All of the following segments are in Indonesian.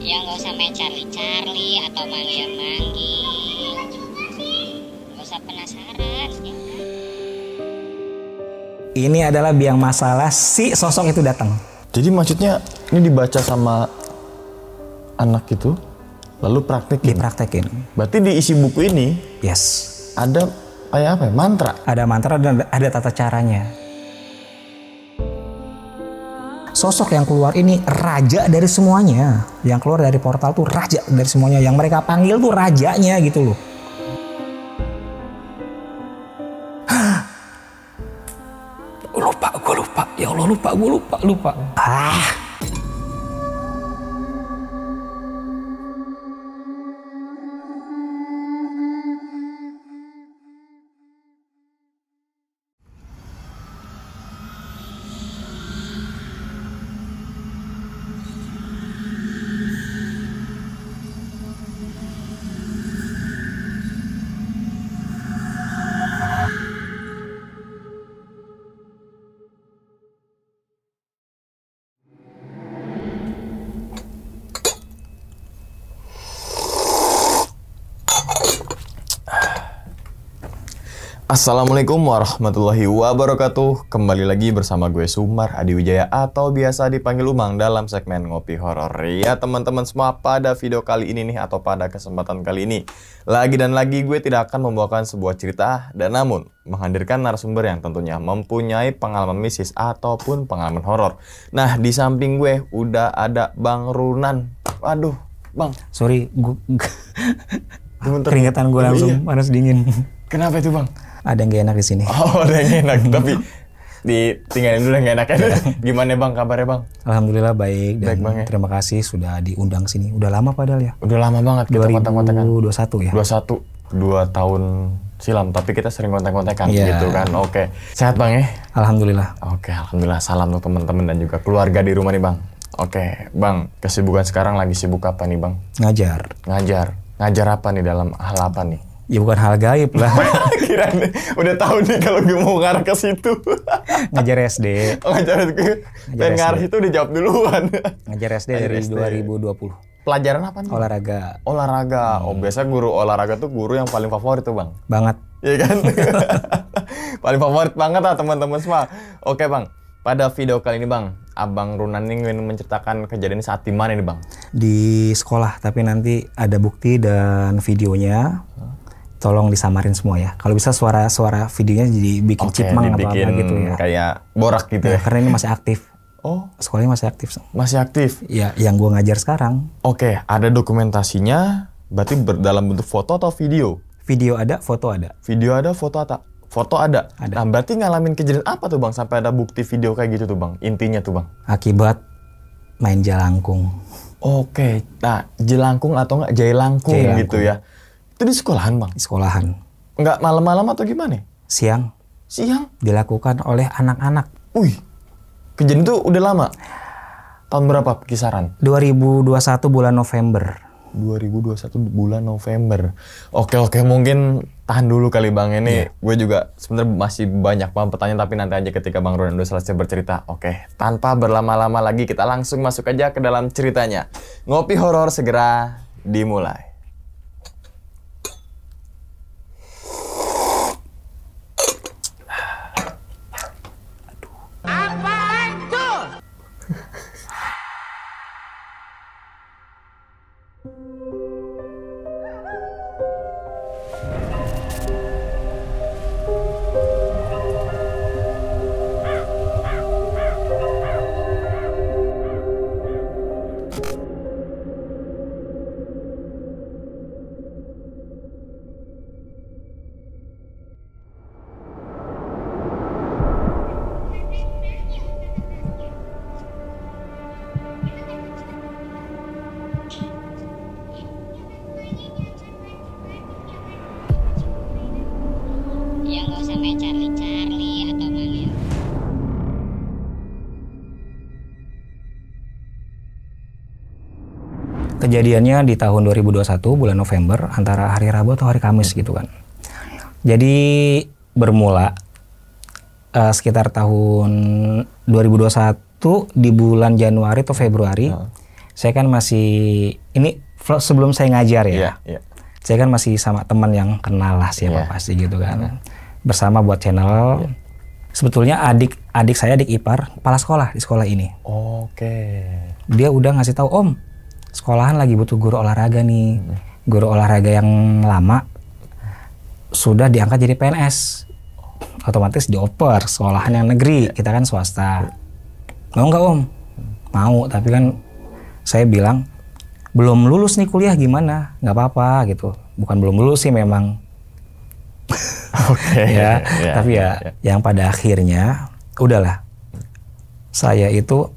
ya nggak usah main Charlie Charlie atau manggil manggil nggak usah penasaran ya. ini adalah biang masalah si sosok itu datang jadi maksudnya ini dibaca sama anak itu lalu praktekin dipraktekin berarti di isi buku ini yes ada kayak apa ya mantra ada mantra dan ada tata caranya sosok yang keluar ini raja dari semuanya. Yang keluar dari portal tuh raja dari semuanya. Yang mereka panggil tuh rajanya gitu loh. lupa, gue lupa. Ya Allah lupa, gue lupa, lupa. Ah, Assalamualaikum warahmatullahi wabarakatuh Kembali lagi bersama gue Sumar Adiwijaya Atau biasa dipanggil Umang dalam segmen Ngopi Horor Ya teman-teman semua pada video kali ini nih Atau pada kesempatan kali ini Lagi dan lagi gue tidak akan membawakan sebuah cerita Dan namun menghadirkan narasumber yang tentunya mempunyai pengalaman misis ataupun pengalaman horor. Nah, di samping gue udah ada Bang Runan. Waduh, Bang. Sorry, gue keringetan gue oh, langsung iya. panas dingin. Kenapa itu bang? ada yang gak enak di sini. Oh, ada yang enak. Tapi ditinggalin dulu yang gak enak ya. iya. Gimana bang kabarnya bang? Alhamdulillah baik. Dan baik bang ya. Terima kasih sudah diundang sini. Udah lama padahal ya. Udah lama banget kita kontak puluh satu ya. satu Dua tahun silam tapi kita sering kontak-kontakan yeah. gitu kan. Oke. Sehat bang ya? Alhamdulillah. Oke, alhamdulillah. Salam untuk teman-teman dan juga keluarga di rumah nih bang. Oke, Bang, kesibukan sekarang lagi sibuk apa nih, Bang? Ngajar. Ngajar. Ngajar apa nih dalam hal apa nih? ya bukan hal gaib lah. Kira udah tahu nih kalau gue mau ngarah ke situ. ngajar SD. Ngejar ngajar ngarah itu dijawab duluan. ngajar SD dua dari dua 2020. Pelajaran apa nih? Olahraga. Olahraga. Oh, hmm. biasa guru olahraga tuh guru yang paling favorit tuh, Bang. Banget. Iya kan? paling favorit banget lah teman-teman semua. Oke, Bang. Pada video kali ini Bang, Abang Runan ingin menceritakan kejadian saat di mana nih Bang? Di sekolah, tapi nanti ada bukti dan videonya. Hmm tolong disamarin semua ya. Kalau bisa suara-suara videonya jadi bikin okay, chipmang apa apa gitu ya. Kayak borak gitu ya. ya. Karena ini masih aktif. Oh, sekolahnya masih aktif. Masih aktif? Ya, yang gua ngajar sekarang. Oke, okay, ada dokumentasinya. Berarti ber dalam bentuk foto atau video? Video ada, foto ada. Video ada, foto ada. Foto ada. ada. Nah, berarti ngalamin kejadian apa tuh bang sampai ada bukti video kayak gitu tuh bang? Intinya tuh bang? Akibat main jelangkung. Oke, okay. nah jelangkung atau enggak jelangkung gitu ya? Itu di sekolahan, Bang? Di sekolahan. Enggak malam-malam atau gimana? Siang. Siang? Dilakukan oleh anak-anak. Wih, kejadian itu udah lama? Tahun berapa kisaran? 2021 bulan November. 2021 bulan November. Oke oke mungkin tahan dulu kali Bang ini. Yeah. Gue juga sebenarnya masih banyak banget pertanyaan tapi nanti aja ketika Bang Ronaldo udah selesai bercerita. Oke, tanpa berlama-lama lagi kita langsung masuk aja ke dalam ceritanya. Ngopi horor segera dimulai. Kejadiannya di tahun 2021 bulan November antara hari Rabu atau hari Kamis gitu kan. Jadi bermula uh, sekitar tahun 2021 di bulan Januari atau Februari. Uh. Saya kan masih ini sebelum saya ngajar ya. Yeah, yeah. Saya kan masih sama teman yang kenal lah siapa yeah. pasti gitu kan. Bersama buat channel. Yeah. Sebetulnya adik adik saya adik ipar kepala sekolah di sekolah ini. Oke. Okay. Dia udah ngasih tahu, "Om, sekolahan lagi butuh guru olahraga nih hmm. guru olahraga yang lama sudah diangkat jadi PNS otomatis dioper sekolahan yang negeri ya. kita kan swasta mau nggak om mau tapi kan saya bilang belum lulus nih kuliah gimana nggak apa-apa gitu bukan belum lulus sih memang okay. ya yeah, tapi ya yeah. Ya. yang pada akhirnya udahlah saya itu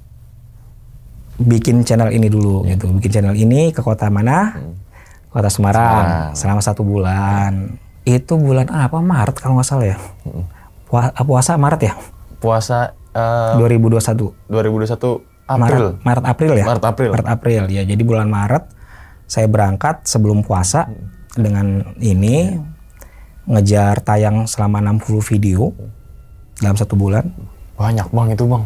bikin channel ini dulu hmm. gitu bikin channel ini ke kota mana hmm. kota Semarang, Semarang selama satu bulan itu bulan apa Maret kalau nggak salah ya hmm. puasa, ah, puasa Maret ya puasa uh, 2021 2021 April. Maret, Maret April ya. Maret April. Maret April ya. Jadi bulan Maret saya berangkat sebelum puasa hmm. dengan ini hmm. ngejar tayang selama 60 video hmm. dalam satu bulan. Banyak bang itu bang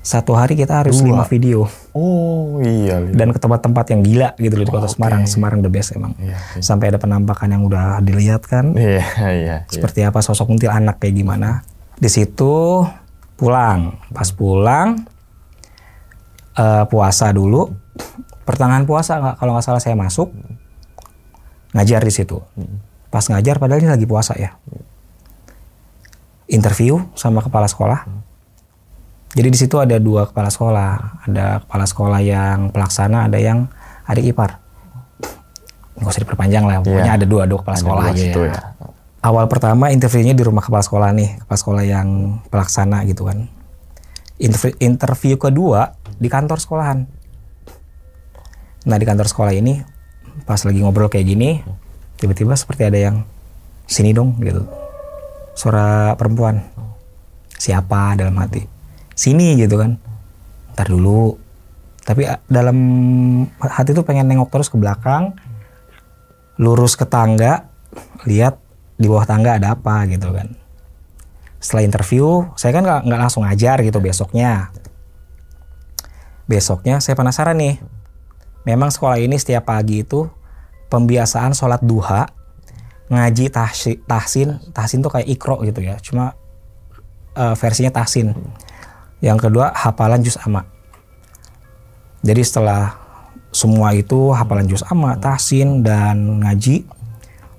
satu hari kita harus Dua. lima video. Oh iya. iya. Dan ke tempat-tempat yang gila gitu loh di kota oh, Semarang. Semarang the best emang. Yeah, yeah. Sampai ada penampakan yang udah dilihat kan. Iya, iya iya. Seperti apa sosok kuntil anak kayak gimana. Di situ pulang. Pas pulang uh, puasa dulu. Pertengahan puasa kalau nggak salah saya masuk ngajar di situ. Pas ngajar padahal ini lagi puasa ya. Interview sama kepala sekolah jadi di situ ada dua kepala sekolah, ada kepala sekolah yang pelaksana, ada yang adik ipar. Gak usah diperpanjang lah, pokoknya yeah. ada dua, dua kepala sekolah aja ya. situ, ya. ya. Awal pertama interviewnya di rumah kepala sekolah nih, kepala sekolah yang pelaksana gitu kan. Interview, interview kedua di kantor sekolahan. Nah di kantor sekolah ini pas lagi ngobrol kayak gini, tiba-tiba seperti ada yang sini dong gitu, suara perempuan. Siapa dalam hati? sini gitu kan ntar dulu tapi ah, dalam hati tuh pengen nengok terus ke belakang lurus ke tangga lihat di bawah tangga ada apa gitu kan setelah interview saya kan nggak langsung ngajar gitu besoknya besoknya saya penasaran nih memang sekolah ini setiap pagi itu pembiasaan sholat duha ngaji tahsin tahsin tuh kayak ikro gitu ya cuma uh, versinya tahsin yang kedua, hafalan juz amma. Jadi setelah semua itu hafalan juz amma, tahsin dan ngaji,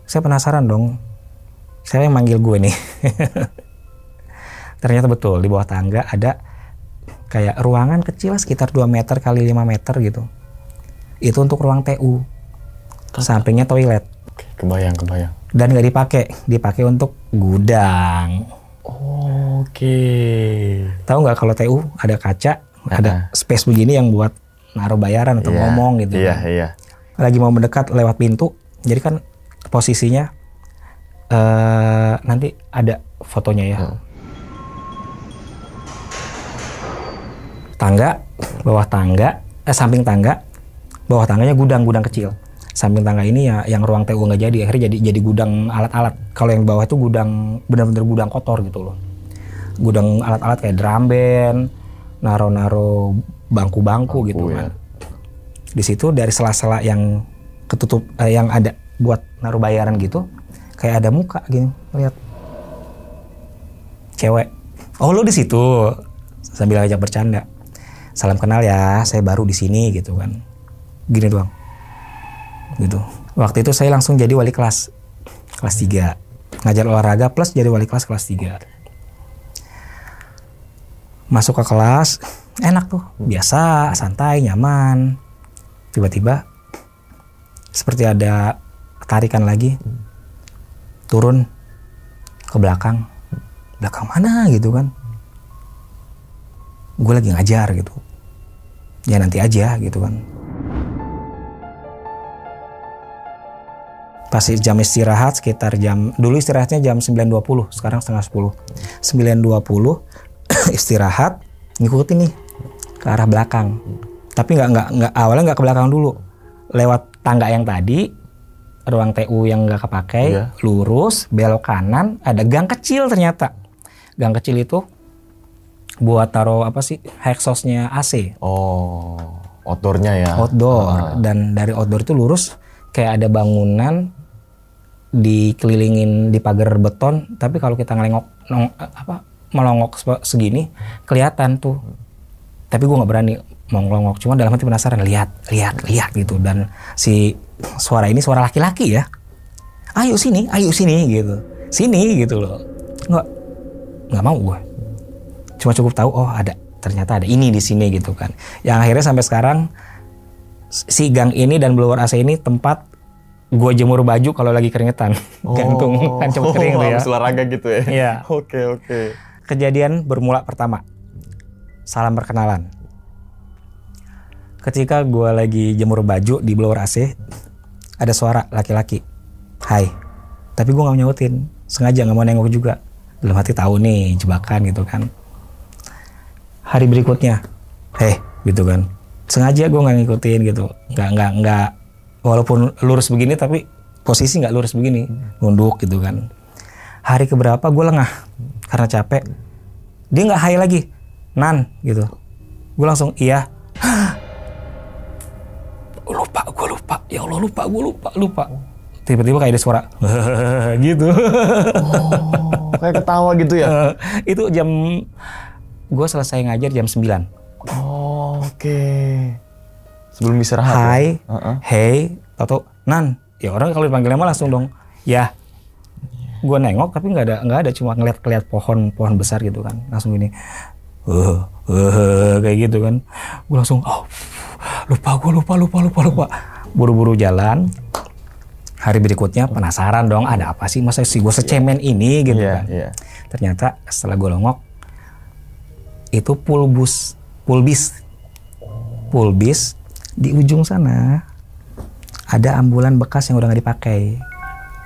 saya penasaran dong. Saya yang manggil gue nih. Ternyata betul di bawah tangga ada kayak ruangan kecil sekitar 2 meter kali 5 meter gitu. Itu untuk ruang TU. Sampingnya toilet. Kebayang, kebayang. Dan nggak dipakai, dipakai untuk gudang. Oke. Okay. Tahu nggak kalau TU ada kaca, uh-huh. ada space begini yang buat naruh bayaran atau yeah. ngomong gitu. Iya, yeah, kan? iya. Kan. Yeah. Lagi mau mendekat lewat pintu, jadi kan posisinya uh, nanti ada fotonya ya. Hmm. Tangga, bawah tangga, eh samping tangga, bawah tangganya gudang-gudang kecil samping tangga ini ya yang ruang TU nggak jadi akhirnya jadi jadi gudang alat-alat kalau yang bawah itu gudang benar-benar gudang kotor gitu loh gudang alat-alat kayak drum band naro-naro bangku-bangku gitu ya. kan di situ dari sela-sela yang ketutup eh, yang ada buat naruh bayaran gitu kayak ada muka gini lihat cewek oh lo di situ sambil ajak bercanda salam kenal ya saya baru di sini gitu kan gini doang gitu waktu itu saya langsung jadi wali kelas kelas 3 ngajar olahraga plus jadi wali kelas kelas 3 masuk ke kelas enak tuh biasa santai nyaman tiba-tiba seperti ada tarikan lagi turun ke belakang belakang mana gitu kan gue lagi ngajar gitu ya nanti aja gitu kan pasti jam istirahat sekitar jam dulu istirahatnya jam 9.20 sekarang setengah 10 9.20 istirahat ngikutin nih ke arah belakang tapi nggak nggak nggak awalnya nggak ke belakang dulu lewat tangga yang tadi ruang TU yang nggak kepakai yeah. lurus belok kanan ada gang kecil ternyata gang kecil itu buat taruh apa sih hexosnya AC oh outdoornya ya outdoor ah. dan dari outdoor itu lurus kayak ada bangunan dikelilingin di pagar beton tapi kalau kita ngelengok nong, apa melongok segini kelihatan tuh tapi gue nggak berani mau ngelongok cuma dalam hati penasaran lihat lihat lihat gitu dan si suara ini suara laki-laki ya ayo sini ayo sini gitu sini gitu loh nggak nggak mau gue cuma cukup tahu oh ada ternyata ada ini di sini gitu kan yang akhirnya sampai sekarang si gang ini dan blower AC ini tempat gue jemur baju kalau lagi keringetan oh. gantung kan cepet kering oh, tuh ya olahraga gitu ya iya oke oke kejadian bermula pertama salam perkenalan ketika gue lagi jemur baju di blower AC ada suara laki-laki hai tapi gue gak mau nyautin sengaja gak mau nengok juga dalam hati tahu nih jebakan gitu kan hari berikutnya heh gitu kan sengaja gue gak ngikutin gitu Gak, gak, gak, walaupun lurus begini tapi posisi nggak lurus begini nunduk gitu kan hari keberapa gue lengah karena capek dia nggak high lagi nan gitu gue langsung iya lupa gue lupa ya allah lupa gue lupa lupa tiba-tiba kayak ada suara gitu oh, kayak ketawa gitu ya itu jam gue selesai ngajar jam 9 oh, oke okay. Belum istirahat. Ya? Hai, hey, atau nan. Ya orang kalau dipanggilnya mah langsung dong. Ya. Gue nengok tapi nggak ada nggak ada cuma ngeliat-ngeliat pohon-pohon besar gitu kan. Langsung gini. Uh, uh, kayak gitu kan. Gue langsung oh, lupa gue lupa lupa lupa lupa. Buru-buru jalan. Hari berikutnya penasaran dong ada apa sih masa si gue secemen ini gitu yeah, kan. Yeah. Ternyata setelah gue longok itu pulbus pulbis pulbis di ujung sana ada ambulan bekas yang udah nggak dipakai.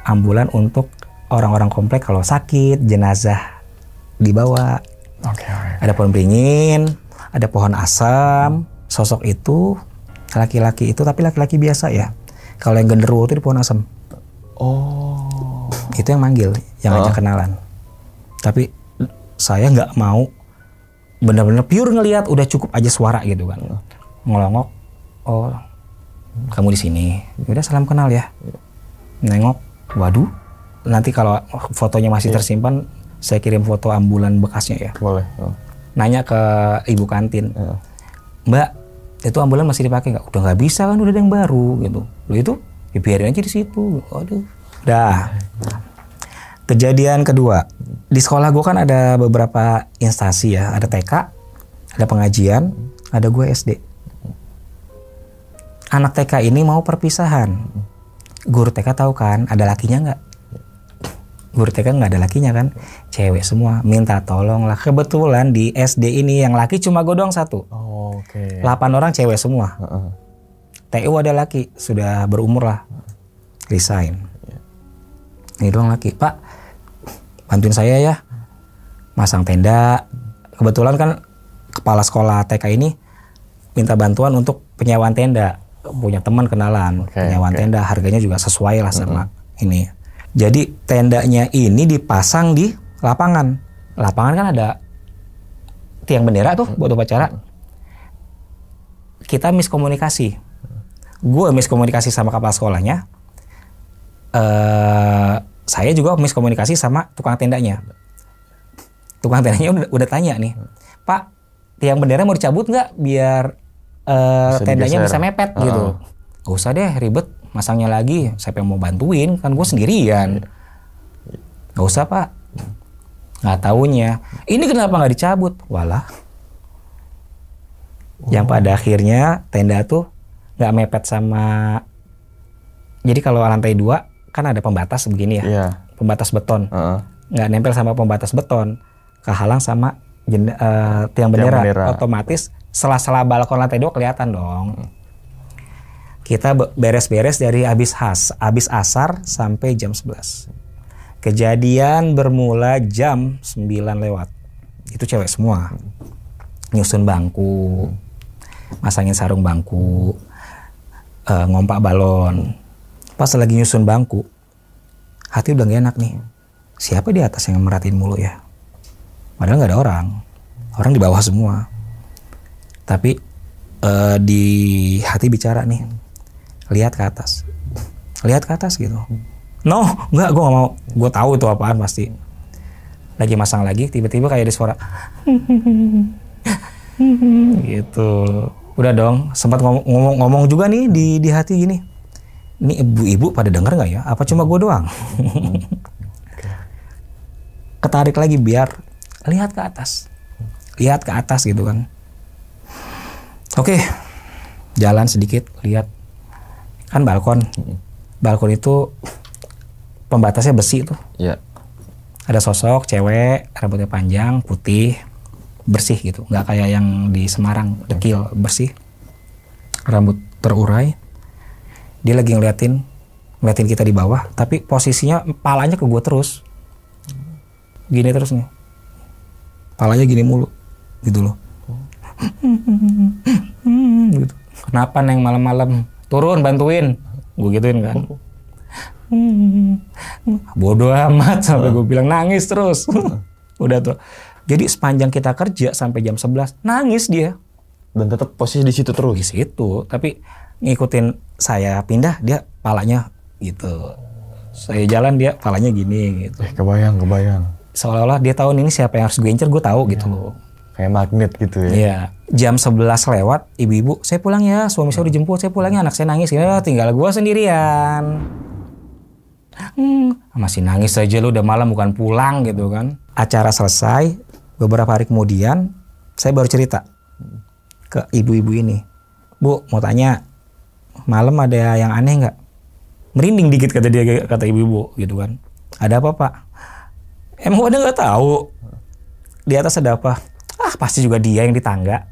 Ambulan untuk orang-orang komplek kalau sakit, jenazah dibawa. Okay, okay. Ada pohon beringin, ada pohon asam. Sosok itu laki-laki itu tapi laki-laki biasa ya. Kalau yang genderuwo itu di pohon asam. Oh. Itu yang manggil, yang oh. ngajak kenalan. Tapi saya nggak mau benar-benar pure ngelihat udah cukup aja suara gitu kan. Ngelongok Oh, kamu di sini. Ya udah salam kenal ya. Nengok, waduh. Nanti kalau fotonya masih yeah. tersimpan, saya kirim foto ambulan bekasnya ya. Boleh. Oh. Nanya ke ibu kantin, yeah. Mbak, itu ambulan masih dipakai nggak? Udah nggak bisa kan, udah ada yang baru gitu. Lu itu, ya biarin aja di situ. Aduh. Dah. Kejadian kedua, di sekolah gue kan ada beberapa instansi ya, ada TK, ada pengajian, ada gue SD anak TK ini mau perpisahan. Guru TK tahu kan ada lakinya nggak? Guru TK nggak ada lakinya kan? Cewek semua minta tolong lah. Kebetulan di SD ini yang laki cuma gue doang satu. Oh, Oke. Okay. 8 orang cewek semua. Uh -uh. TU ada laki sudah berumur lah. Resign. Iya. Ini doang laki. Pak, bantuin saya ya. Masang tenda. Kebetulan kan kepala sekolah TK ini minta bantuan untuk penyewaan tenda punya teman kenalan okay, penyewaan okay. tenda harganya juga sesuai lah sama mm -hmm. ini jadi tendanya ini dipasang di lapangan lapangan kan ada tiang bendera tuh buat upacara kita miskomunikasi gue miskomunikasi sama kapal sekolahnya uh, saya juga miskomunikasi sama tukang tendanya tukang tendanya udah, udah tanya nih pak tiang bendera mau dicabut nggak biar uh, tendanya bisa mepet uh. gitu. Gak usah deh ribet masangnya lagi. Siapa yang mau bantuin? Kan gue sendirian. Gak usah pak. gak tahunya. Ini kenapa nggak dicabut? Walah. Oh. Yang pada oh. akhirnya tenda tuh nggak mepet sama. Jadi kalau lantai dua kan ada pembatas begini ya. Yeah. Pembatas beton. Uh -uh. Nggak nempel sama pembatas beton. Kehalang sama uh, tiang, tiang bendera. Otomatis sela-sela balkon lantai dua kelihatan dong. Kita beres-beres dari habis has, habis asar sampai jam 11. Kejadian bermula jam 9 lewat. Itu cewek semua. Nyusun bangku, masangin sarung bangku, uh, ngompak balon. Pas lagi nyusun bangku, hati udah gak enak nih. Siapa di atas yang merhatiin mulu ya? Padahal gak ada orang. Orang di bawah semua tapi uh, di hati bicara nih lihat ke atas lihat ke atas gitu no nggak gue gak mau gue tahu itu apaan pasti lagi masang lagi tiba-tiba kayak ada suara gitu udah dong sempat ngomong-ngomong juga nih di di hati gini ini ibu-ibu pada denger nggak ya apa cuma gue doang ketarik lagi biar lihat ke atas lihat ke atas gitu kan Oke, okay. jalan sedikit lihat kan balkon. Balkon itu pembatasnya besi tuh. Iya. Ada sosok cewek rambutnya panjang putih bersih gitu, nggak kayak yang di Semarang dekil bersih. Rambut terurai. Dia lagi ngeliatin ngeliatin kita di bawah, tapi posisinya palanya ke gue terus. Gini terus nih. Palanya gini mulu gitu loh gitu. Kenapa neng malam-malam? Turun bantuin. Gue gituin kan. Bodoh amat sampai gue bilang nangis terus. Udah tuh. Jadi sepanjang kita kerja sampai jam 11 nangis dia. Dan tetap posisi di situ terus. Di situ, tapi ngikutin saya pindah dia palanya gitu. Saya jalan dia palanya gini gitu. Eh, kebayang, kebayang. Seolah-olah dia tahu ini siapa yang harus gue incer, gue tahu yeah. gitu iya. loh kayak magnet gitu ya. Iya. Jam 11 lewat, ibu-ibu, saya pulang ya, suami saya udah iya. jemput, saya pulang ya, anak saya nangis, ya, tinggal gue sendirian. Hmm, masih nangis aja lu udah malam bukan pulang gitu kan. Acara selesai, beberapa hari kemudian, saya baru cerita ke ibu-ibu ini. Bu, mau tanya, malam ada yang aneh nggak? Merinding dikit kata dia, kata ibu-ibu gitu kan. Ada apa pak? Emang ada nggak tahu? Di atas ada apa? ah pasti juga dia yang ditangga.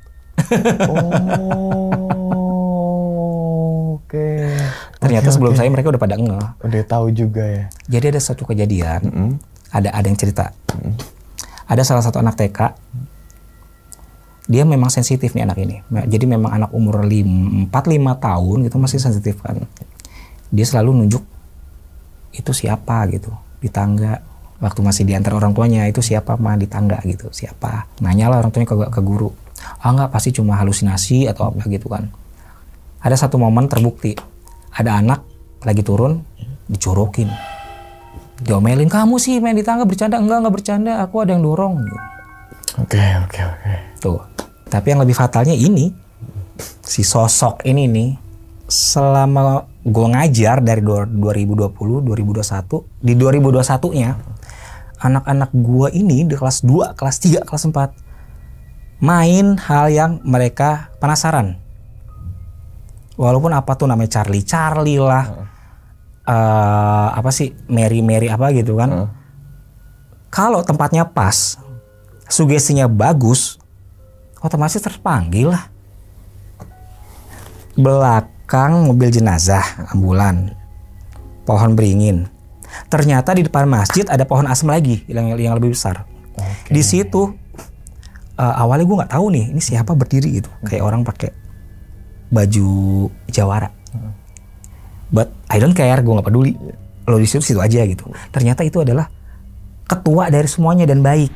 oh, oke. Okay. Ternyata okay, sebelum saya mereka udah pada ngeh. Udah tahu juga ya. Jadi ada satu kejadian, mm -hmm. ada ada yang cerita. Mm -hmm. Ada salah satu anak TK, dia memang sensitif nih anak ini. Jadi memang anak umur 4-5 tahun gitu masih sensitif kan. Dia selalu nunjuk itu siapa gitu di tangga waktu masih diantar orang tuanya itu siapa mah di tangga gitu siapa nanya lah orang tuanya ke, ke guru ah nggak pasti cuma halusinasi atau apa gitu kan ada satu momen terbukti ada anak lagi turun dicurokin diomelin kamu sih main di tangga bercanda enggak enggak bercanda aku ada yang dorong gitu. oke oke oke tuh tapi yang lebih fatalnya ini si sosok ini nih selama gue ngajar dari 2020 2021 di 2021 nya anak-anak gua ini di kelas 2, kelas 3, kelas 4 main hal yang mereka penasaran. Walaupun apa tuh namanya Charlie Charlie lah. Uh. Uh, apa sih Mary Mary apa gitu kan. Uh. Kalau tempatnya pas, sugestinya bagus, otomatis terpanggil lah. Belakang mobil jenazah ambulan. Pohon beringin Ternyata di depan masjid ada pohon asem lagi yang, yang lebih besar. Okay. Di situ uh, awalnya gue nggak tahu nih ini siapa berdiri gitu hmm. kayak orang pakai baju jawara. Hmm. But I don't care, gue nggak peduli. Lo di situ situ aja gitu. Ternyata itu adalah ketua dari semuanya dan baik.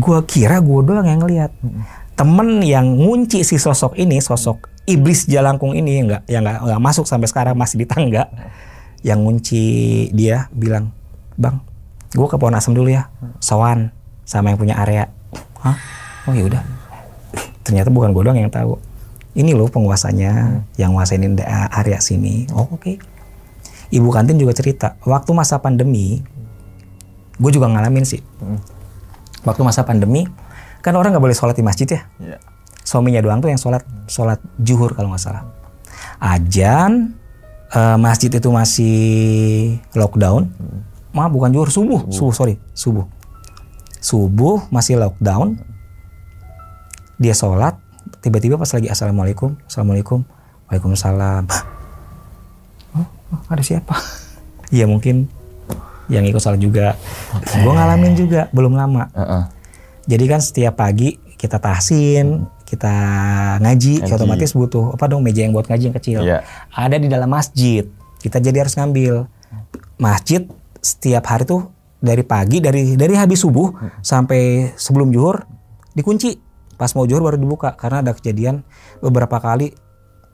Gue kira gue doang yang ngelihat. Hmm. Temen yang ngunci si sosok ini, sosok iblis jalangkung ini yang nggak yang nggak masuk sampai sekarang masih di tangga. Hmm yang ngunci dia bilang, bang, gue ke Pohon Asam dulu ya, sowan sama yang punya area. Hah? Oh ya udah. Ternyata bukan gue doang yang tahu. Ini loh penguasanya hmm. yang nguasainin area sini. Oh oke. Okay. Ibu kantin juga cerita, waktu masa pandemi, gue juga ngalamin sih. Hmm. Waktu masa pandemi, kan orang nggak boleh sholat di masjid ya. Yeah. Suaminya doang tuh yang sholat, sholat juhur kalau nggak salah. Ajan, uh, masjid itu masih lockdown. Hmm. Maaf bukan juhur, subuh. subuh, subuh sorry, subuh. Subuh masih lockdown. Dia sholat, tiba-tiba pas lagi assalamualaikum, assalamualaikum, waalaikumsalam. Oh, ada siapa? Iya mungkin yang ikut sholat juga. Okay. Gue ngalamin juga belum lama. Uh -uh. Jadi kan setiap pagi kita tahsin, hmm kita ngaji, ngaji. otomatis butuh apa dong meja yang buat ngaji yang kecil. Ya. Ada di dalam masjid. Kita jadi harus ngambil. Masjid setiap hari tuh dari pagi dari dari habis subuh hmm. sampai sebelum juhur dikunci. Pas mau juhur baru dibuka karena ada kejadian beberapa kali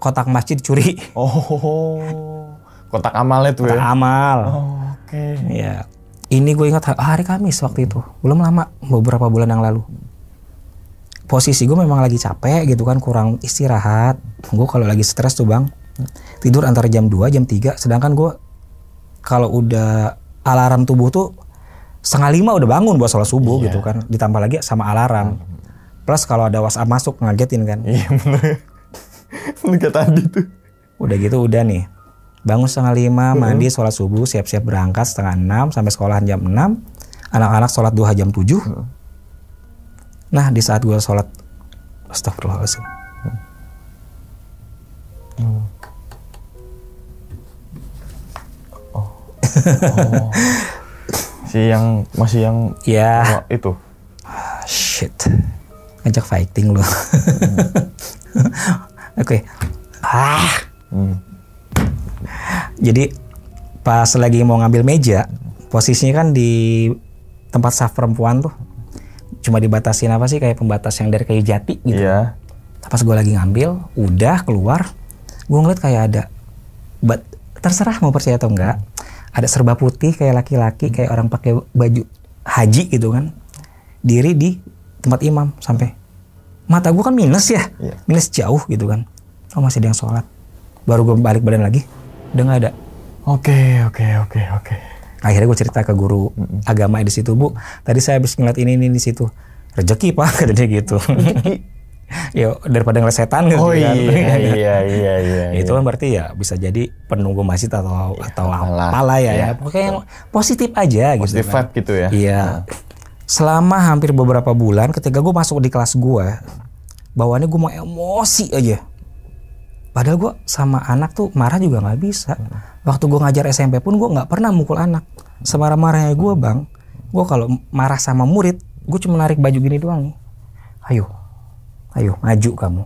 kotak masjid curi. Oh. Kotak amalnya tuh kotak ya. amal. Oh, Oke. Okay. Ya. Ini gue ingat hari Kamis waktu itu. Belum lama, beberapa bulan yang lalu posisi gue memang lagi capek gitu kan kurang istirahat gue kalau lagi stres tuh bang tidur antara jam 2 jam 3 sedangkan gue kalau udah alarm tubuh tuh setengah lima udah bangun buat sholat subuh iya. gitu kan ditambah lagi sama alarm plus kalau ada WhatsApp masuk ngagetin kan iya bener kayak tadi tuh udah gitu udah nih bangun setengah lima mandi sholat subuh siap-siap berangkat setengah enam sampai sekolahan jam enam anak-anak sholat duha jam tujuh nah di saat gue sholat astagfirullahaladzim hmm. Oh. si yang masih yang ya yeah. itu ah, shit ngajak fighting lu hmm. oke ah hmm. jadi pas lagi mau ngambil meja posisinya kan di tempat saf perempuan tuh cuma dibatasi apa sih kayak pembatas yang dari kayu jati gitu. Iya. Yeah. Pas gue lagi ngambil, udah keluar, gue ngeliat kayak ada, but, terserah mau percaya atau enggak, ada serba putih kayak laki-laki kayak orang pakai baju haji gitu kan, diri di tempat imam sampai mata gue kan minus ya, yeah. minus jauh gitu kan. Oh masih ada yang sholat. Baru gue balik badan lagi, udah nggak ada. Oke okay, oke okay, oke okay, oke akhirnya gue cerita ke guru mm-hmm. agama di situ bu tadi saya habis ngeliat ini ini di situ rezeki pak kata dia gitu ya daripada ngeliat setan gitu oh, kan iya, iya, iya, iya, iya, itu kan berarti ya bisa jadi penunggu masjid atau iya, atau apalah ya, ya, iya. ya pokoknya yang positif aja gitu, positif gitu kan. gitu ya iya. iya selama hampir beberapa bulan ketika gue masuk di kelas gue bawaannya gue mau emosi aja Padahal gue sama anak tuh marah juga nggak bisa. Waktu gue ngajar SMP pun gue nggak pernah mukul anak. Semarah-marahnya gue bang, gue kalau marah sama murid, gue cuma narik baju gini doang nih. Ayo, ayo maju kamu,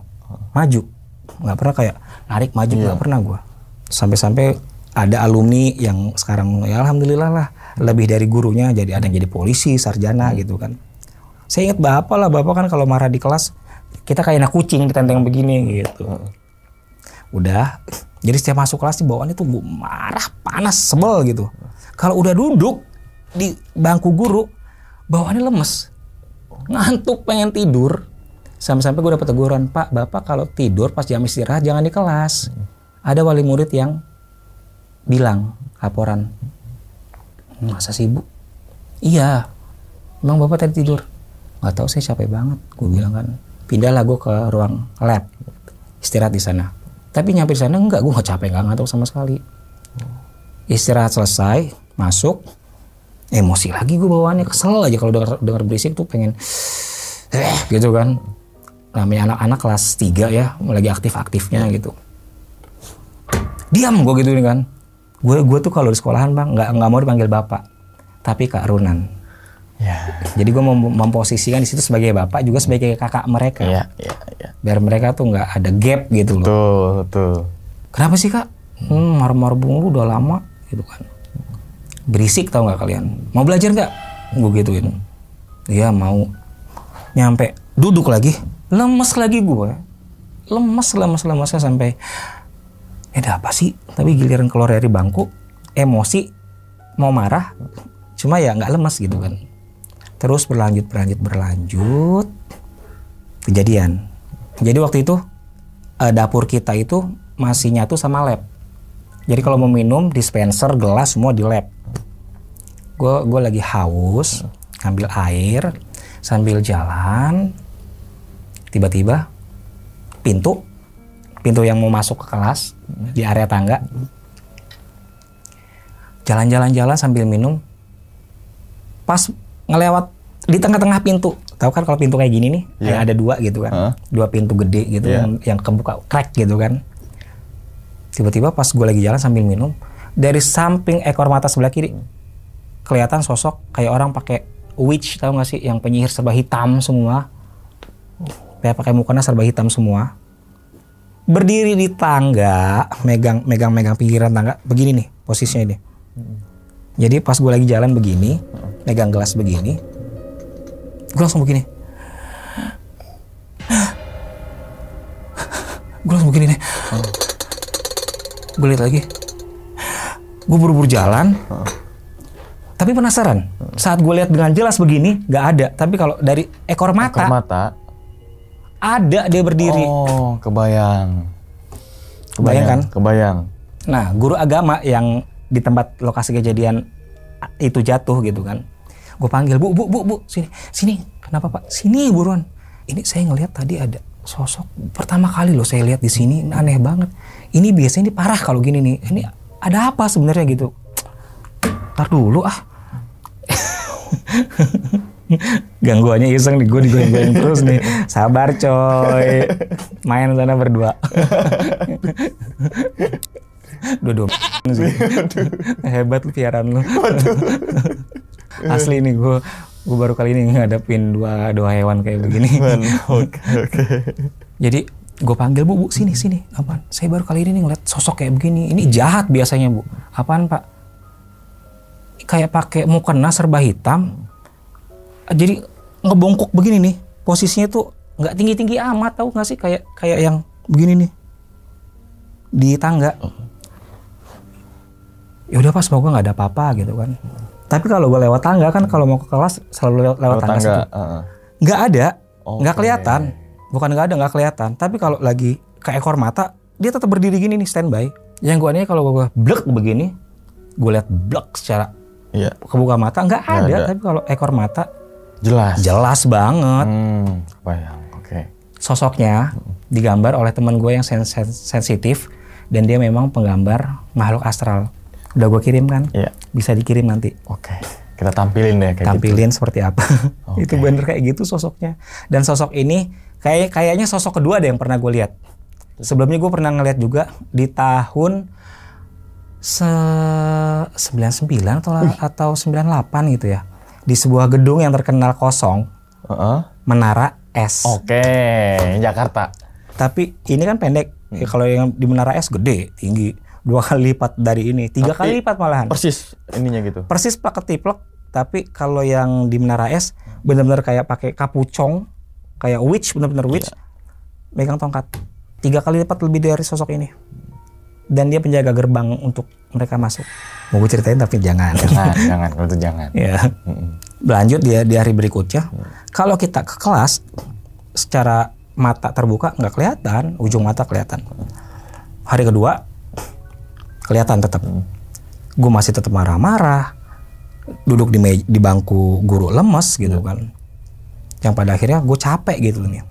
maju. Nggak pernah kayak narik maju iya. nggak yeah. pernah gue. Sampai-sampai ada alumni yang sekarang ya alhamdulillah lah lebih dari gurunya jadi ada yang jadi polisi, sarjana gitu kan. Saya ingat bapak lah bapak kan kalau marah di kelas kita kayak anak kucing ditenteng begini gitu udah jadi setiap masuk kelas nih bawaannya tuh marah panas sebel gitu kalau udah duduk di bangku guru bawaannya lemes ngantuk pengen tidur sampai-sampai gue dapet teguran pak bapak kalau tidur pas jam istirahat jangan di kelas ada wali murid yang bilang laporan masa sih bu iya emang bapak tadi tidur nggak tahu saya capek banget gue bilang kan pindahlah gue ke ruang lab istirahat di sana tapi nyampe di sana enggak, gue nggak capek, nggak ngantuk sama sekali. Istirahat selesai, masuk, emosi lagi gue bawaannya kesel aja kalau dengar dengar berisik tuh pengen eh, gitu kan. Namanya anak-anak kelas 3 ya, lagi aktif-aktifnya gitu. Diam gue gitu kan. Gue gue tuh kalau di sekolahan bang nggak nggak mau dipanggil bapak, tapi Kak Runan. Yeah. Jadi gue mem memposisikan di situ sebagai bapak juga sebagai kakak mereka. Yeah, yeah, yeah. Biar mereka tuh nggak ada gap gitu loh. Betul, betul. Kenapa sih kak? Hmm, marmar lu udah lama gitu kan. Berisik tau nggak kalian? Mau belajar nggak? Gue gituin. Iya mau. Nyampe duduk lagi, lemes lagi gue. Lemes, lemes, lemesnya sampai. Eh, ada apa sih? Tapi giliran keluar dari bangku, emosi, mau marah, cuma ya nggak lemes gitu kan terus berlanjut berlanjut berlanjut kejadian jadi waktu itu uh, dapur kita itu masih nyatu sama lab jadi kalau mau minum dispenser gelas semua di lab gue gue lagi haus ambil air sambil jalan tiba-tiba pintu pintu yang mau masuk ke kelas di area tangga jalan-jalan-jalan sambil minum pas ngelewat di tengah-tengah pintu. Tahu kan kalau pintu kayak gini nih, yeah. ada dua gitu kan. Huh? Dua pintu gede gitu yeah. yang yang kebuka crack gitu kan. Tiba-tiba pas gue lagi jalan sambil minum, dari samping ekor mata sebelah kiri kelihatan sosok kayak orang pakai witch tahu gak sih yang penyihir serba hitam semua. Kayak pakai mukanya serba hitam semua. Berdiri di tangga, megang megang megang pinggiran tangga begini nih posisinya ini. Jadi pas gue lagi jalan begini, megang gelas begini, gue langsung begini. gue langsung begini nih. Gue lihat lagi. Gue buru-buru jalan. Tapi penasaran. Saat gue lihat dengan jelas begini, nggak ada. Tapi kalau dari ekor mata, ekor mata, ada dia berdiri. Oh, kebayang. Kebayang, kebayang kan? Kebayang. Nah, guru agama yang di tempat lokasi kejadian itu jatuh gitu kan gue panggil bu bu bu bu sini sini kenapa pak sini buruan ini saya ngelihat tadi ada sosok pertama kali loh saya lihat di sini aneh banget ini biasanya ini parah kalau gini nih ini ada apa sebenarnya gitu tar dulu ah gangguannya iseng nih gue digoyang-goyang terus nih sabar coy main sana berdua dua Hebat lu piaran lu. Asli ini gue gue baru kali ini ngadepin dua dua hewan kayak begini. Oke. Okay, Jadi gue panggil bu, bu sini sini, apaan? Saya baru kali ini ngeliat sosok kayak begini. Ini jahat biasanya bu. Apaan pak? Kayak pakai mukena serba hitam. Jadi ngebongkok begini nih. Posisinya tuh nggak tinggi tinggi amat tau nggak sih? Kayak kayak yang begini nih di tangga ya udah pas semoga nggak ada apa-apa gitu kan tapi kalau gue lewat tangga kan kalau mau ke kelas selalu lewat, lewat tangga, nggak uh. ada okay. kelihatan bukan nggak ada nggak kelihatan tapi kalau lagi ke ekor mata dia tetap berdiri gini nih standby yang gue aneh kalau gue blek begini gue lihat blek secara yeah. kebuka mata nggak ada, ada tapi kalau ekor mata jelas jelas banget hmm, bayang oke okay. sosoknya digambar oleh teman gue yang sens sensitif dan dia memang penggambar makhluk astral Udah gue kirim kan? yeah. Bisa dikirim nanti. Oke. Okay. Kita tampilin deh kayak Tampilin gitu. seperti apa. Okay. itu bener kayak gitu sosoknya. Dan sosok ini kayak kayaknya sosok kedua deh yang pernah gue lihat. Sebelumnya gue pernah ngeliat juga di tahun se 99 atau uh. atau 98 gitu ya. Di sebuah gedung yang terkenal kosong. Uh -uh. Menara S. Oke, okay. Jakarta. Tapi ini kan pendek. Hmm. Ya, kalau yang di Menara S gede, tinggi dua kali lipat dari ini, tiga tapi, kali lipat malahan. Persis ininya gitu. Persis pak ketiplek, tapi kalau yang di Menara Es benar-benar kayak pakai kapucong, kayak witch benar-benar witch, yeah. megang tongkat tiga kali lipat lebih dari sosok ini. Dan dia penjaga gerbang untuk mereka masuk. Mau gue ceritain tapi jangan. Jangan, jangan. Kalau itu jangan. Ya. Lanjut dia di hari berikutnya. Mm. Kalau kita ke kelas secara mata terbuka nggak kelihatan, ujung mata kelihatan. Hari kedua kelihatan tetap hmm. gue masih tetap marah-marah duduk di meja, di bangku guru lemes gitu hmm. kan yang pada akhirnya gue capek gitu nih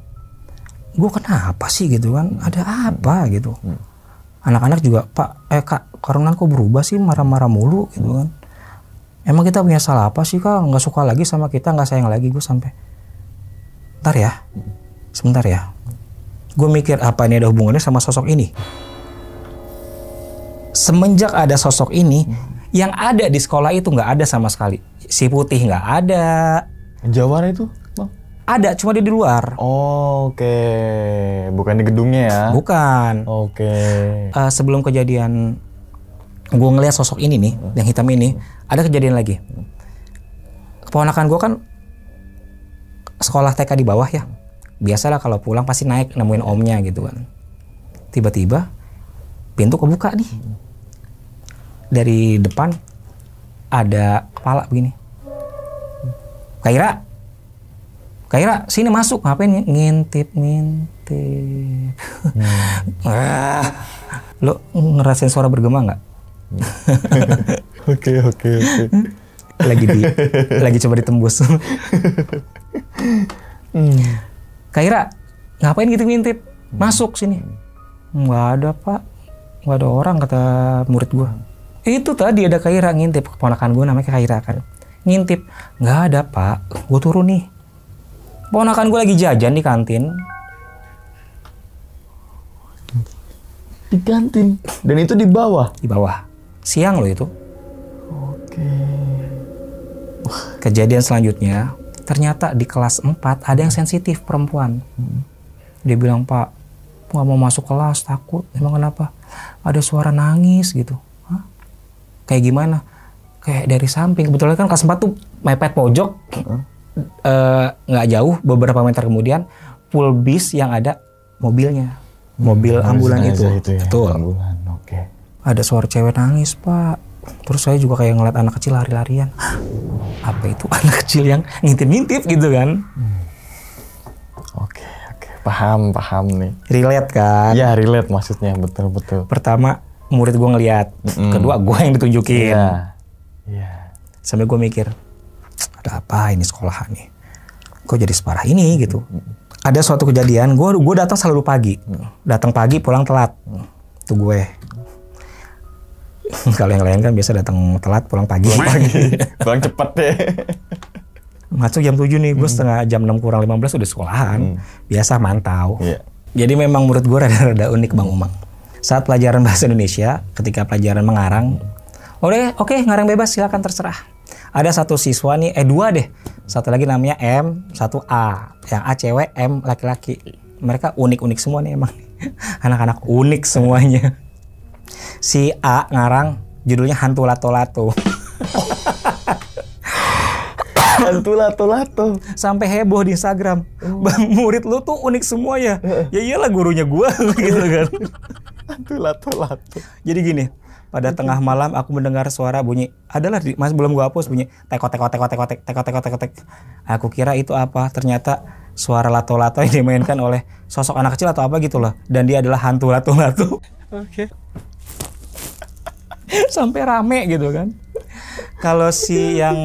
gue kenapa sih gitu kan ada apa gitu anak-anak hmm. juga pak eh kak karena kok berubah sih marah-marah mulu gitu kan emang kita punya salah apa sih kak nggak suka lagi sama kita nggak sayang lagi gue sampai ntar ya sebentar ya gue mikir apa ini ada hubungannya sama sosok ini semenjak ada sosok ini hmm. yang ada di sekolah itu nggak ada sama sekali si putih nggak ada jawara itu ada cuma dia di luar oh, oke okay. bukan di gedungnya ya bukan oke okay. uh, eh, sebelum kejadian gue ngeliat sosok ini nih hmm. yang hitam ini ada kejadian lagi keponakan gue kan sekolah TK di bawah ya biasalah kalau pulang pasti naik nemuin omnya gitu kan tiba-tiba pintu kebuka nih dari depan ada kepala begini. Kaira, Kaira sini masuk ngapain ya? ngintip ngintip. Hmm. Lo ah. ngerasain suara bergema nggak? Oke oke oke. Lagi di, lagi coba ditembus. hmm. Kaira ngapain gitu ngintip? Hmm. Masuk sini. Gak ada pak, gak ada orang kata murid gue itu tadi ada Kaira ngintip keponakan gue namanya Kaira kan ngintip nggak ada pak gue turun nih keponakan gue lagi jajan di kantin di kantin dan itu di bawah di bawah siang loh itu oke kejadian selanjutnya ternyata di kelas 4 ada yang sensitif perempuan hmm. dia bilang pak nggak mau masuk kelas takut emang kenapa ada suara nangis gitu kayak gimana kayak dari samping kebetulan kan kelas 4 tuh mepet pojok eh, nggak uh, jauh beberapa meter kemudian full bis yang ada mobilnya hmm, mobil hmm, ambulan itu, itu ya, betul ambulan okay. ada suara cewek nangis pak terus saya juga kayak ngeliat anak kecil lari-larian apa itu anak kecil yang ngintip-ngintip gitu kan hmm. oke paham paham nih relate kan Iya, relate maksudnya betul betul pertama murid gue ngeliat, mm. kedua gue yang ditunjukin. Yeah. Yeah. Sampai gue mikir, ada apa ini sekolah nih? Kok jadi separah ini gitu? Ada suatu kejadian, gue gue datang selalu pagi, datang pagi pulang telat, tuh gue. Kalau yang lain kan biasa datang telat pulang pagi. pagi. pulang cepet deh. Masuk jam 7 nih, gue setengah jam 6 kurang 15 udah sekolahan. Hmm. Biasa mantau. Yeah. Jadi memang menurut gue rada-rada unik Bang Umang saat pelajaran bahasa Indonesia ketika pelajaran mengarang oke oke ngarang bebas silakan terserah ada satu siswa nih eh dua deh satu lagi namanya M satu A yang A cewek M laki-laki mereka unik-unik semua nih emang anak-anak unik semuanya si A ngarang judulnya hantu lato-lato Hantu lato lato, Sampai heboh di Instagram. Iya. murid lu tuh unik semua ya. Iya. ya iyalah gurunya gua gitu kan. Lato lato Jadi gini, pada tengah malam aku mendengar suara bunyi. Adalah di, masih belum gua hapus bunyi teko teko teko teko teko teko teko teko teko. Aku kira itu apa? Ternyata suara lato-lato yang dimainkan oleh sosok anak kecil atau apa gitu loh. Dan dia adalah hantu lato-lato. Oke. Sampai rame gitu kan kalau si yang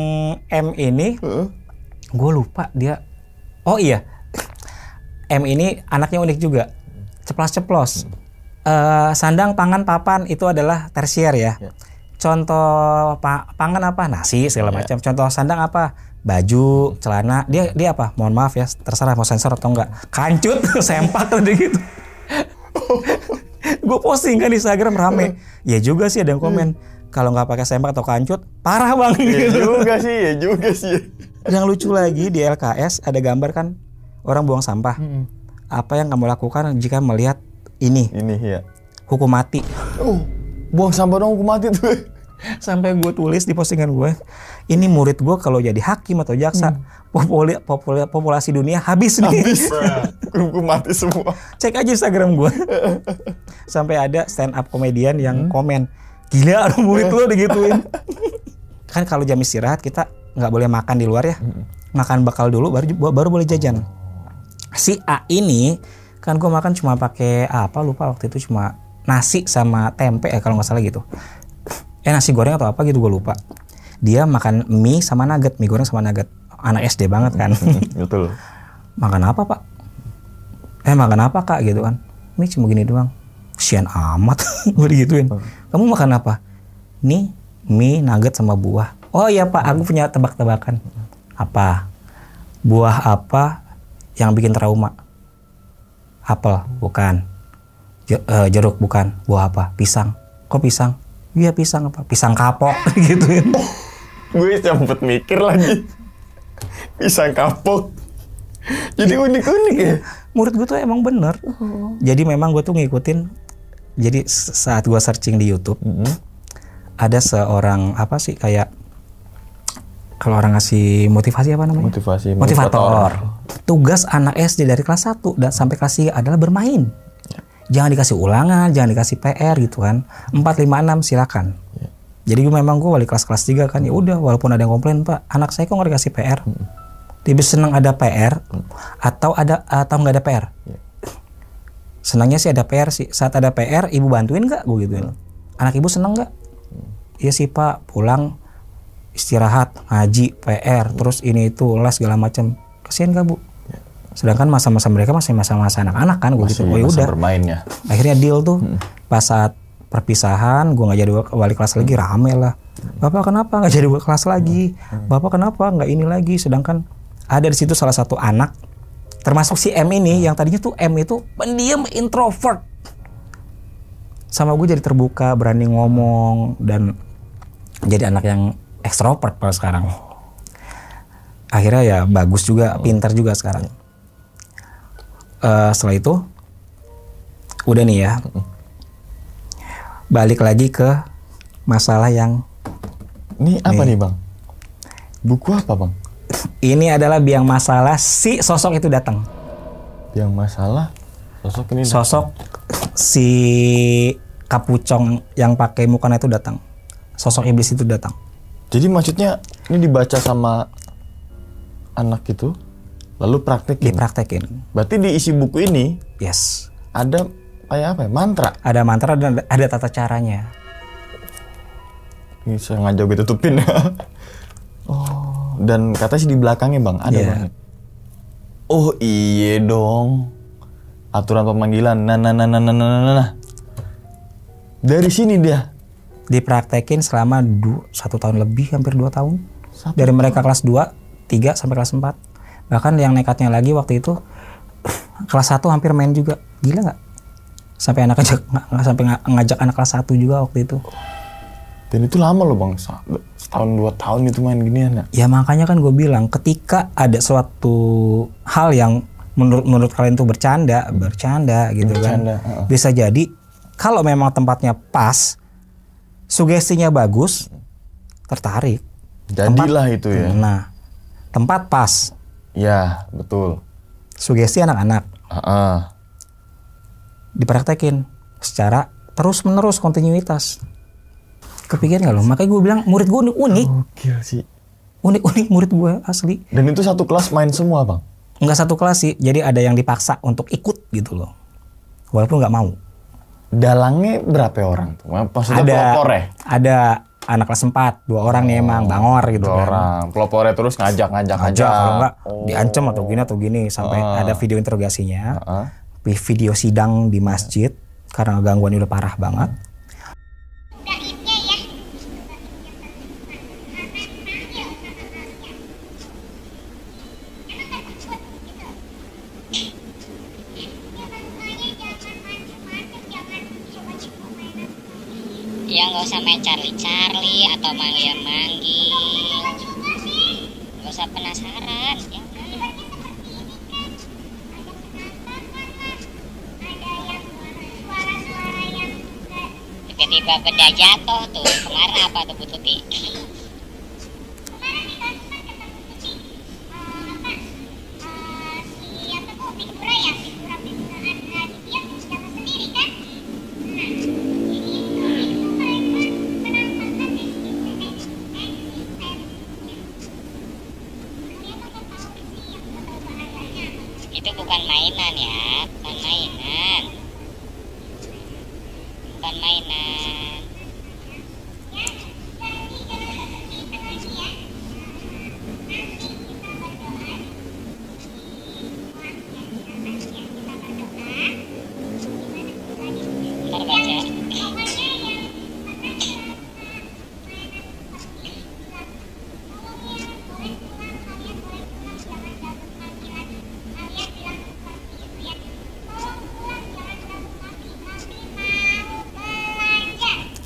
M ini gue lupa dia oh iya M ini anaknya unik juga ceplos-ceplos uh, sandang pangan papan itu adalah tersier ya yeah. contoh pa pangan apa nasi segala yeah. macam contoh sandang apa baju celana dia dia apa mohon maaf ya terserah mau sensor atau enggak kancut sempak tadi gitu gue posting kan di Instagram rame ya juga sih ada yang komen kalau nggak pakai sempak atau kancut parah banget. ya gitu. juga sih ya juga sih yang lucu lagi di LKS ada gambar kan orang buang sampah hmm. apa yang kamu lakukan jika melihat ini ini ya hukum mati oh, buang sampah dong hukum mati tuh sampai gue tulis di postingan gue ini murid gue kalau jadi hakim atau jaksa hmm. populi, populi, populasi dunia habis nih habis Hukum mati semua cek aja instagram gue sampai ada stand up komedian yang hmm. komen gila murid iya. lu digituin kan kalau jam istirahat kita nggak boleh makan di luar ya makan bakal dulu baru baru boleh jajan si A ini kan gue makan cuma pakai apa lupa waktu itu cuma nasi sama tempe ya kalau nggak salah gitu eh nasi goreng atau apa gitu gue lupa dia makan mie sama nugget mie goreng sama nugget anak SD banget kan betul makan apa pak eh makan apa kak gitu kan mie cuma gini doang kesian amat gue digituin hmm. kamu makan apa nih mie nugget sama buah oh iya pak aku punya tebak-tebakan apa buah apa yang bikin trauma apel bukan eh, jeruk bukan buah apa pisang kok pisang iya pisang apa pisang kapok gitu gue sempet mikir lagi pisang kapok jadi unik-unik ya murid gue tuh emang bener. Oh. Jadi memang gue tuh ngikutin jadi saat gua searching di YouTube mm -hmm. ada seorang apa sih kayak kalau orang ngasih motivasi apa namanya? Motivasi motivator. motivator. Tugas anak SD dari kelas 1 dan sampai kelas 3 adalah bermain. Ya. Jangan dikasih ulangan, jangan dikasih PR gitu kan. empat lima enam silakan. Ya. Jadi memang gue wali kelas-kelas 3 kan ya udah walaupun ada yang komplain, Pak, anak saya kok nggak dikasih PR. Hmm. Lebih senang ada PR mm. atau ada atau nggak ada PR. Ya senangnya sih ada PR sih saat ada PR ibu bantuin nggak gue gituin hmm. anak ibu seneng nggak Iya sih pak pulang istirahat ngaji PR hmm. terus ini itu les segala macam kasihan nggak bu ya. sedangkan masa-masa mereka masih masa-masa anak-anak kan gue gitu oh ya udah bermainnya akhirnya deal tuh hmm. pas saat perpisahan gue nggak jadi wali kelas lagi hmm. rame lah bapak kenapa nggak jadi kelas lagi hmm. bapak kenapa nggak ini lagi sedangkan ada di situ salah satu anak Termasuk si M ini hmm. yang tadinya tuh M itu pendiam introvert. Sama gue jadi terbuka, berani ngomong dan jadi anak yang ekstrovert pada sekarang. Akhirnya ya bagus juga, hmm. pintar juga sekarang. Uh, setelah itu udah nih ya hmm. balik lagi ke masalah yang ini apa nih bang buku apa bang ini adalah biang masalah si sosok itu datang. Biang masalah sosok ini. Datang. Sosok si kapucong yang pakai mukanya itu datang. Sosok iblis itu datang. Jadi maksudnya ini dibaca sama anak itu, lalu praktekin. Dipraktekin. Berarti diisi buku ini. Yes. Ada kayak apa ya? Mantra. Ada mantra dan ada tata caranya. Ini sengaja gue tutupin ya. oh. Dan kata sih di belakangnya bang, ada yeah. banget. Oh iya dong. Aturan pemanggilan, nah nah nah nah nah nah nah. Dari sini dia. Dipraktekin selama du satu tahun lebih, hampir dua tahun. Satu Dari mereka kelas dua, tiga sampai kelas empat. Bahkan yang nekatnya lagi waktu itu, kelas satu hampir main juga. Gila nggak? Sampai anak ajak, sampai ngajak anak kelas satu juga waktu itu. Dan itu lama loh bang, setahun dua tahun itu main gini ya. Ya makanya kan gue bilang, ketika ada suatu hal yang menurut menurut kalian tuh bercanda, bercanda gitu kan, bercanda, kan, uh. bisa jadi kalau memang tempatnya pas, sugestinya bagus, tertarik. Jadilah tempat, itu ya. Nah, tempat pas. Ya betul. Sugesti anak-anak. Uh -uh. Dipraktekin secara terus menerus kontinuitas Kepikiran gak lo? Makanya gue bilang murid gue unik. Oh, Gokil sih. Unik-unik murid gue asli. Dan itu satu kelas main semua bang? Enggak satu kelas sih. Jadi ada yang dipaksa untuk ikut gitu loh. Walaupun nggak mau. Dalangnya berapa orang tuh? Maksudnya ada, pelopor ya? Ada anak kelas 4, dua orang oh, nih emang bangor gitu dua kan. orang. Pelopornya terus ngajak ngajak ngajak kalau enggak oh. diancam atau gini atau gini sampai uh. ada video interogasinya. Uh -uh. Video sidang di masjid karena gangguan udah parah banget. itu bukan mainan ya bukan mainan bukan mainan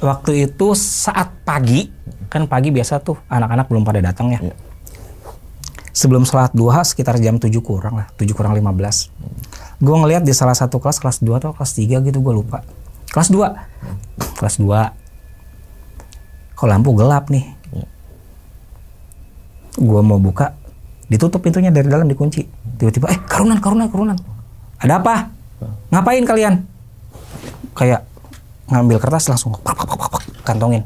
waktu itu saat pagi kan pagi biasa tuh anak-anak belum pada datang ya. ya. Sebelum sholat duha sekitar jam 7 kurang lah, 7 kurang 15. Gue ngeliat di salah satu kelas, kelas 2 atau kelas 3 gitu gue lupa. Kelas 2. Kelas 2. Kok lampu gelap nih. Iya. Gue mau buka, ditutup pintunya dari dalam dikunci. Tiba-tiba, eh karunan, karunan, karunan. Ada apa? Ngapain kalian? Kayak ngambil kertas langsung pak, pak, pak, pak, pak, kantongin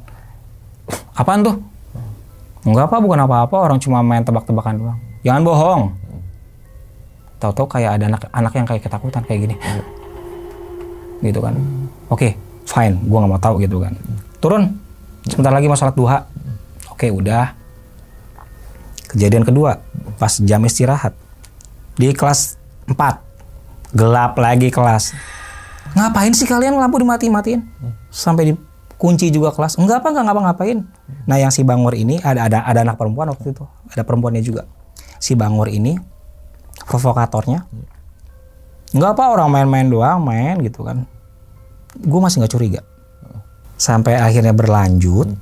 apaan tuh enggak apa bukan apa-apa orang cuma main tebak-tebakan doang jangan bohong tahu-tahu kayak ada anak anak yang kayak ketakutan kayak gini gitu kan oke okay, fine gue nggak mau tahu gitu kan turun sebentar lagi mau duha oke okay, udah kejadian kedua pas jam istirahat di kelas 4 gelap lagi kelas ngapain sih kalian lampu dimati-matiin sampai dikunci juga kelas enggak apa enggak ngapa-ngapain nah yang si Bangor ini ada ada ada anak perempuan waktu itu ada perempuannya juga si Bangor ini provokatornya enggak apa orang main-main doang main gitu kan gue masih nggak curiga sampai akhirnya berlanjut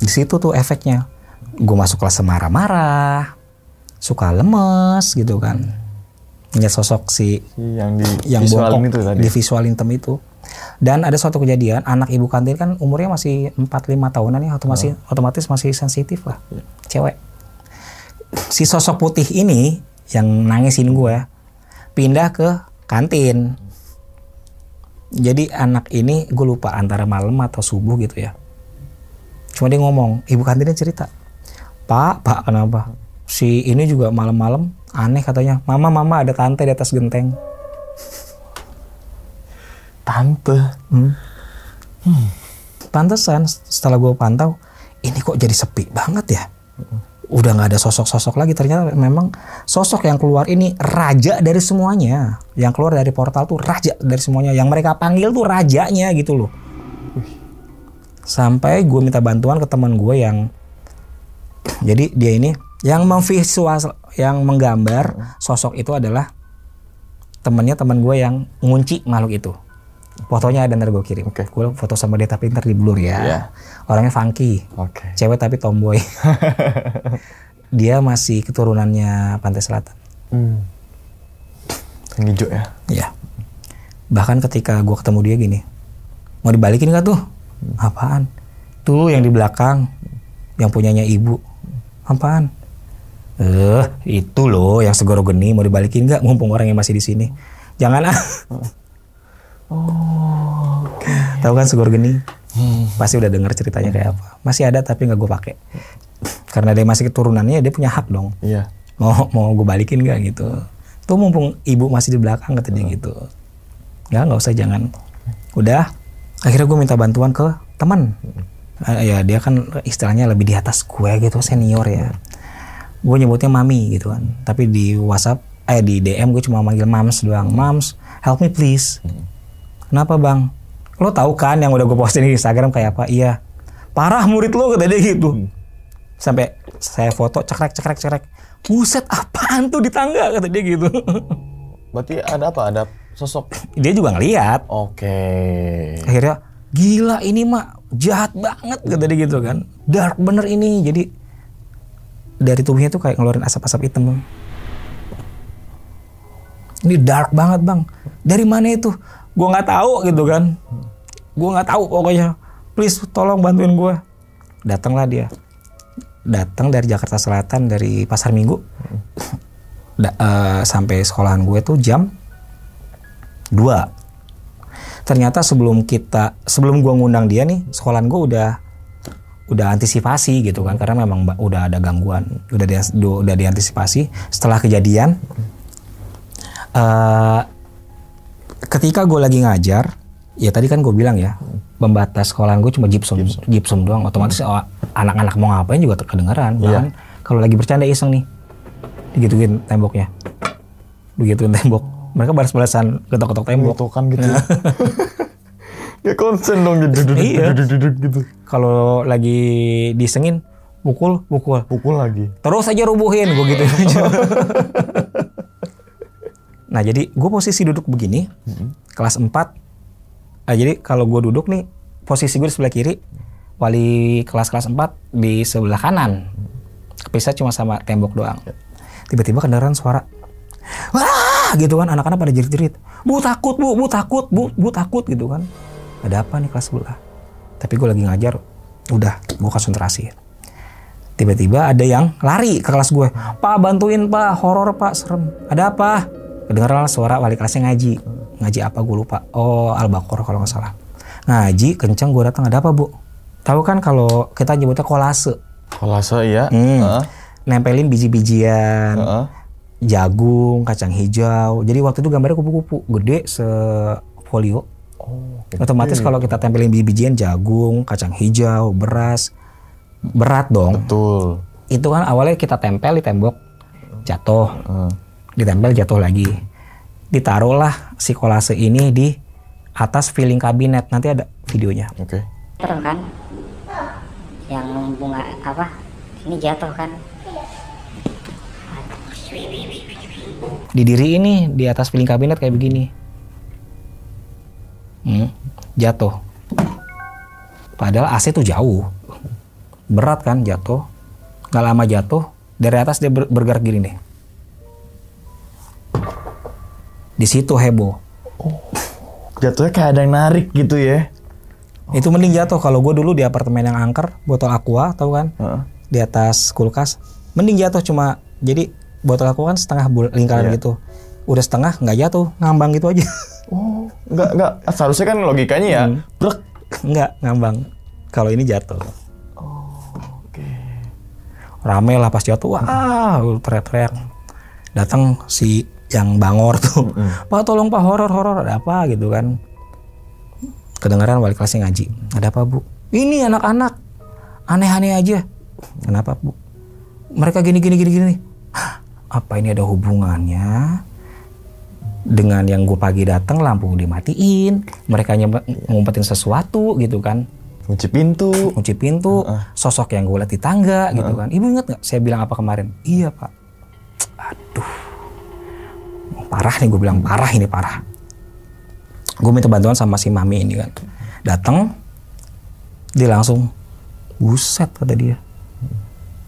di situ tuh efeknya gue masuk kelas marah-marah suka lemes gitu kan ya sosok si, si yang di yang bokong itu tadi. di visual intem itu dan ada suatu kejadian anak ibu kantin kan umurnya masih 4-5 tahunan ya otomatis oh. Ah. otomatis masih sensitif lah yeah. cewek si sosok putih ini yang nangisin gue ya, pindah ke kantin jadi anak ini gue lupa antara malam atau subuh gitu ya cuma dia ngomong ibu kantinnya cerita pak pak kenapa si ini juga malam-malam aneh katanya mama mama ada tante di atas genteng tante hmm. Hmm. pantesan setelah gue pantau ini kok jadi sepi banget ya hmm. udah nggak ada sosok-sosok lagi ternyata memang sosok yang keluar ini raja dari semuanya yang keluar dari portal tuh raja dari semuanya yang mereka panggil tuh rajanya gitu loh sampai gue minta bantuan ke teman gue yang jadi dia ini yang memvisual yang menggambar hmm. sosok itu adalah temennya teman gue yang ngunci makhluk itu fotonya ada ntar gue kirim okay. gue foto sama dia tapi ntar di blur ya yeah. orangnya funky okay. cewek tapi tomboy dia masih keturunannya pantai selatan hmm. yang hijau ya ya bahkan ketika gue ketemu dia gini mau dibalikin gak tuh hmm. apaan tuh yang di belakang yang punyanya ibu apaan Eh, itu loh yang segoro geni mau dibalikin nggak mumpung orang yang masih di sini. Jangan ah. Oh, tau Okay. Tahu kan segoro geni? Hmm. Pasti udah dengar ceritanya kayak apa. Masih ada tapi nggak gue pakai. Karena dia masih keturunannya dia punya hak dong. Iya. Mau mau gue balikin nggak gitu. Tuh mumpung ibu masih di belakang katanya hmm. gitu. Nggak nggak usah jangan. Udah. Akhirnya gue minta bantuan ke teman. Hmm. Ah, ya dia kan istilahnya lebih di atas gue gitu senior ya gue nyebutnya mami gitu kan tapi di WhatsApp eh di DM gue cuma manggil mams doang mams help me please kenapa bang lo tahu kan yang udah gue posting di Instagram kayak apa iya parah murid lo kata gitu hmm. sampai saya foto cekrek cekrek cekrek buset apaan tuh di tangga kata dia gitu berarti ada apa ada sosok dia juga ngeliat oke okay. akhirnya gila ini mah jahat banget kata dia gitu kan dark bener ini jadi dari tubuhnya tuh kayak ngeluarin asap-asap hitam Ini dark banget bang. Dari mana itu? Gue nggak tahu gitu kan. Gue nggak tahu pokoknya. Please tolong bantuin gue. Datanglah dia. Datang dari Jakarta Selatan dari Pasar Minggu. Da, uh, sampai sekolahan gue tuh jam 2. Ternyata sebelum kita sebelum gue ngundang dia nih, sekolahan gue udah udah antisipasi gitu kan karena memang udah ada gangguan udah di, udah diantisipasi setelah kejadian uh, ketika gue lagi ngajar ya tadi kan gue bilang ya pembatas sekolah gue cuma gypsum gypsum, doang otomatis hmm. anak-anak hmm. mau ngapain juga terkedengaran iya. bahkan kan kalau lagi bercanda iseng nih digituin temboknya begitu tembok mereka balas-balasan ketok-ketok tembok gitu kan gitu Ya konsen dong gitu. Iya. gitu. Kalau lagi disengin, pukul, pukul. Pukul lagi. Terus aja rubuhin, gue gitu nah jadi gue posisi duduk begini, mm-hmm. kelas 4. Nah, jadi kalau gue duduk nih, posisi gue di sebelah kiri, wali kelas-kelas 4 di sebelah kanan. Kepisah cuma sama tembok doang. Ya. Tiba-tiba kendaraan suara, wah gitu kan, anak-anak pada jerit-jerit. Bu takut, bu, bu takut, bu, bu takut gitu kan ada apa nih kelas sebelah tapi gue lagi ngajar udah gue konsentrasi tiba-tiba ada yang lari ke kelas gue pak bantuin pak horor pak serem ada apa kedengeran suara wali kelasnya ngaji ngaji apa gue lupa oh al-baqarah kalau nggak salah ngaji kenceng gue datang ada apa bu tahu kan kalau kita nyebutnya kolase kolase ya hmm. uh. nempelin biji-bijian uh. jagung kacang hijau jadi waktu itu gambarnya kupu-kupu gede se folio Oh, Otomatis gitu. kalau kita tempelin biji-bijian jagung, kacang hijau, beras, berat dong. Betul. Itu kan awalnya kita tempel di tembok, jatuh, Hmm. ditempel jatuh lagi. Ditaruhlah si kolase ini di atas filling kabinet. Nanti ada videonya. Oke. Okay. Terus kan, yang bunga apa? Ini jatuh kan? Didiri ini di atas filling kabinet kayak begini hmm, jatuh. Padahal AC tuh jauh, berat kan jatuh. Gak lama jatuh, dari atas dia bergerak gini nih. Di situ heboh. Oh, jatuhnya kayak ada yang narik gitu ya? Oh. Itu mending jatuh. Kalau gue dulu di apartemen yang angker, botol aqua, tau kan? Uh. -uh. Di atas kulkas. Mending jatuh cuma, jadi botol aqua kan setengah lingkaran yeah. gitu. Udah setengah, nggak jatuh. Ngambang gitu aja. Oh, nggak nggak seharusnya kan logikanya ya, hmm. brek nggak ngambang. Kalau ini jatuh. Oh, oke. Okay. Rame lah pas jatuh, wah teriak-teriak. Datang si yang bangor tuh, hmm. Pak tolong Pak horor horor ada apa gitu kan? Kedengaran wali kelasnya ngaji, ada apa bu? Ini anak-anak aneh-aneh aja. Kenapa bu? Mereka gini gini gini gini. apa ini ada hubungannya? dengan yang gue pagi datang lampu dimatiin mereka ngumpetin sesuatu gitu kan kunci pintu kunci pintu uh -uh. sosok yang gue lihat di tangga uh -uh. gitu kan ibu inget nggak saya bilang apa kemarin iya pak aduh parah nih gue bilang parah ini parah gue minta bantuan sama si mami ini kan datang dia langsung buset pada dia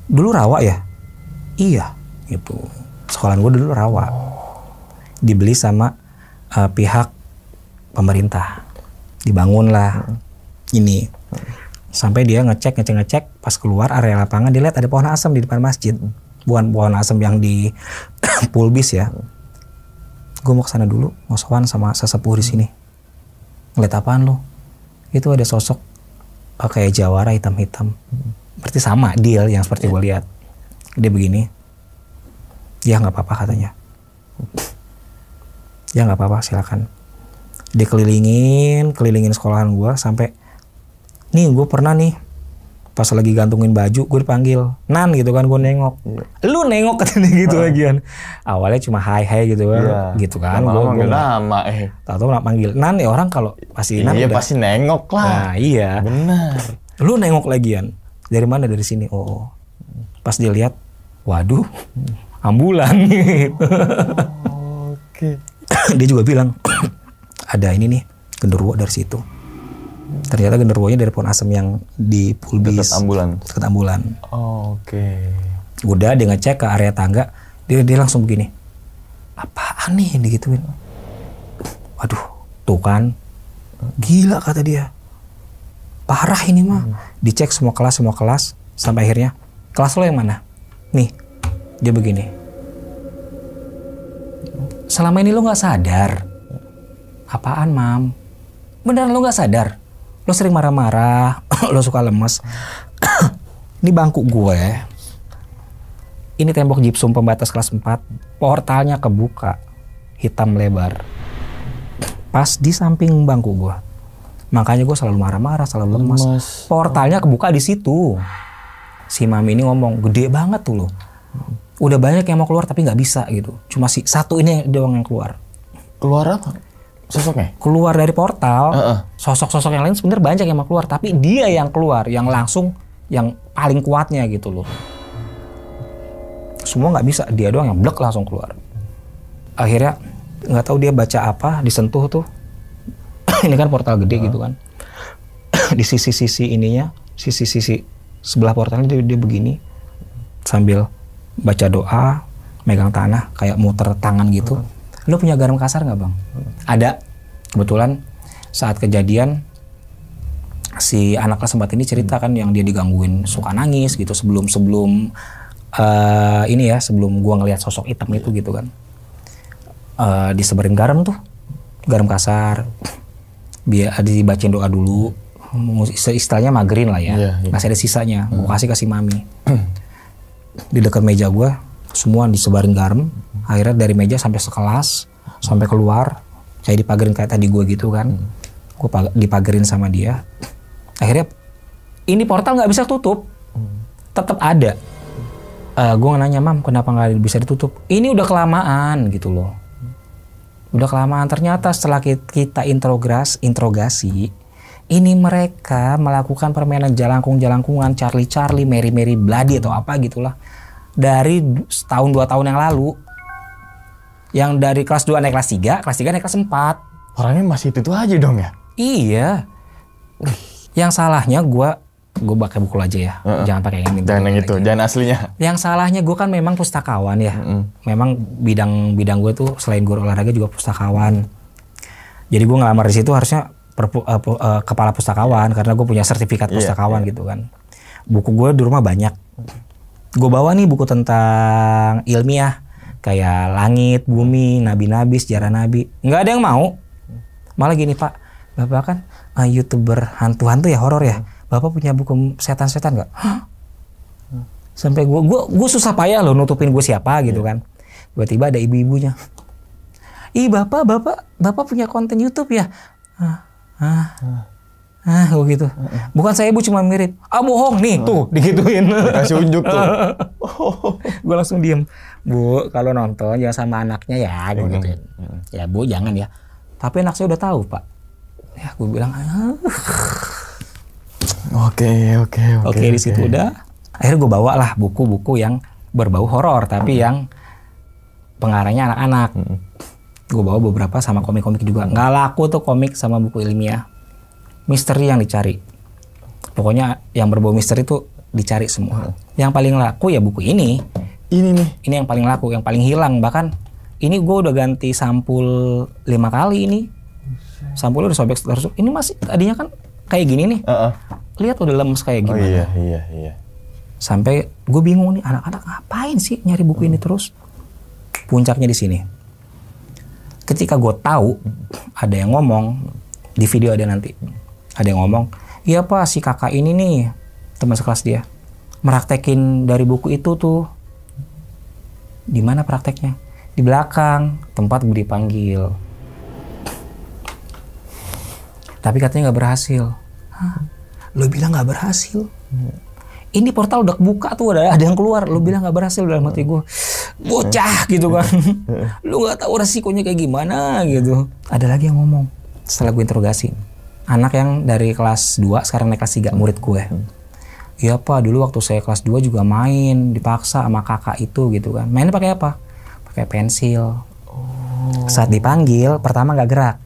dulu rawa ya iya gitu sekolahan gue dulu rawa dibeli sama uh, pihak pemerintah dibangunlah hmm. ini hmm. sampai dia ngecek ngecek ngecek pas keluar area lapangan dilihat ada pohon asam di depan masjid hmm. bukan pohon asam yang di pulbis ya hmm. gue mau kesana dulu mau sowan sama sesepuh di sini ngeliat apaan lo itu ada sosok eh, kayak jawara hitam-hitam hmm. berarti sama deal yang seperti yeah. gue lihat dia begini ya nggak apa-apa katanya hmm ya nggak apa-apa silakan dikelilingin kelilingin sekolahan gue sampai nih gue pernah nih pas lagi gantungin baju gue dipanggil nan gitu kan gue nengok yeah. lu nengok katanya gitu uh. lagian awalnya cuma hai hai gitu kan yeah. gitu kan gue manggil nama eh tau tau panggil nan ya orang kalau pasti iya, nan iya pasti nengok lah nah, iya benar lu nengok lagi lagian dari mana dari sini oh, oh. pas dilihat waduh ambulan gitu. oh, oke okay. dia juga bilang ada ini nih genderuwo dari situ ternyata genderuwonya dari pohon asem yang di pulbis dekat ambulan dekat ambulan oh, oke okay. udah dia ngecek ke area tangga dia dia langsung begini apaan nih yang digituin waduh tuh kan gila kata dia parah ini mah hmm. dicek semua kelas semua kelas sampai akhirnya kelas lo yang mana nih dia begini selama ini lo gak sadar. Apaan, Mam? Beneran lo gak sadar? Lo sering marah-marah, lo suka lemes. ini bangku gue. Ini tembok gypsum pembatas kelas 4. Portalnya kebuka. Hitam lebar. Pas di samping bangku gue. Makanya gue selalu marah-marah, selalu lemes. lemes. Portalnya kebuka di situ. Si Mami ini ngomong, gede banget tuh lo udah banyak yang mau keluar tapi nggak bisa gitu cuma si satu ini doang yang keluar keluar apa sosoknya keluar dari portal uh -uh. yang lain sebenarnya banyak yang mau keluar tapi dia yang keluar yang langsung yang paling kuatnya gitu loh semua nggak bisa dia doang yang blek langsung keluar akhirnya nggak tahu dia baca apa disentuh tuh ini kan portal gede uh. gitu kan di sisi-sisi ininya sisi-sisi sebelah portalnya dia, dia begini sambil baca doa, megang tanah kayak muter tangan gitu. Hmm. Lu punya garam kasar nggak bang? Hmm. Ada. Kebetulan saat kejadian si anak kelas sempat ini cerita kan yang dia digangguin suka nangis gitu sebelum sebelum uh, ini ya sebelum gua ngelihat sosok hitam itu gitu kan uh, disebarin garam tuh garam kasar biar dibacain doa dulu istilahnya magerin lah ya yeah, yeah. masih ada sisanya mau hmm. kasih kasih mami di dekat meja gue semua disebarin garam akhirnya dari meja sampai sekelas sampai keluar kayak dipagerin kayak tadi gue gitu kan hmm. gue dipagerin sama dia akhirnya ini portal nggak bisa tutup tetap ada uh, eh, gue nanya mam kenapa nggak bisa ditutup ini udah kelamaan gitu loh udah kelamaan ternyata setelah kita interogasi ini mereka melakukan permainan jalangkung-jalangkungan, Charlie-Charlie, Mary-Mary Bloody atau apa gitulah dari setahun dua tahun yang lalu yang dari kelas 2 naik kelas 3, kelas 3 naik kelas 4. Orangnya masih itu, itu aja dong ya? Iya. Yang salahnya gue gue pakai buku aja ya, uh -uh. jangan pakai yang ini. Jangan yang itu, jangan aslinya. Yang salahnya gue kan memang pustakawan ya, uh -uh. memang bidang bidang gue tuh selain guru olahraga juga pustakawan. Jadi gue ngelamar di situ harusnya perpu, uh, uh, kepala pustakawan iya. karena gue punya sertifikat iya, pustakawan yeah. gitu kan. Buku gue di rumah banyak. Gue bawa nih buku tentang ilmiah kayak langit, bumi, nabi-nabi, sejarah nabi. Nggak ada yang mau. Malah gini pak, bapak kan uh, youtuber hantu-hantu ya horor ya. Bapak punya buku setan-setan nggak? Sampai gue, gue, gue susah payah loh nutupin gue siapa gitu iya. kan. Tiba-tiba ada ibu-ibunya. Ih bapak, bapak, bapak punya konten YouTube ya? Hah ah ah gue gitu bukan saya ibu cuma mirip ah bohong nih tuh digituin kasih unjuk tuh gue langsung diem bu kalau nonton jangan sama anaknya ya gue ya bu jangan ya tapi anak saya udah tahu pak ya gue bilang ah. oke oke oke di situ udah akhirnya gue bawa lah buku-buku yang berbau horor tapi yang pengarangnya anak-anak gue bawa beberapa sama komik-komik juga nggak laku tuh komik sama buku ilmiah misteri yang dicari pokoknya yang berbau misteri tuh dicari semua hmm. yang paling laku ya buku ini ini nih ini yang paling laku yang paling hilang bahkan ini gue udah ganti sampul lima kali ini sampul udah sobek terus ini masih tadinya kan kayak gini nih uh -uh. lihat udah lemes kayak oh, gimana oh, iya, iya, iya. sampai gue bingung nih anak-anak ngapain sih nyari buku hmm. ini terus puncaknya di sini ketika gue tahu ada yang ngomong di video ada nanti ada yang ngomong iya pak si kakak ini nih teman sekelas dia meraktekin dari buku itu tuh di mana prakteknya di belakang tempat gue dipanggil tapi katanya nggak berhasil Hah? lo bilang nggak berhasil hmm ini portal udah buka tuh ada ada yang keluar lu bilang nggak berhasil dalam hati gue bocah gitu kan lu nggak tahu resikonya kayak gimana gitu ada lagi yang ngomong setelah gue interogasi anak yang dari kelas 2 sekarang naik kelas 3 murid gue Iya pak, dulu waktu saya kelas 2 juga main, dipaksa sama kakak itu gitu kan. Main pakai apa? Pakai pensil. Oh. Saat dipanggil, pertama nggak gerak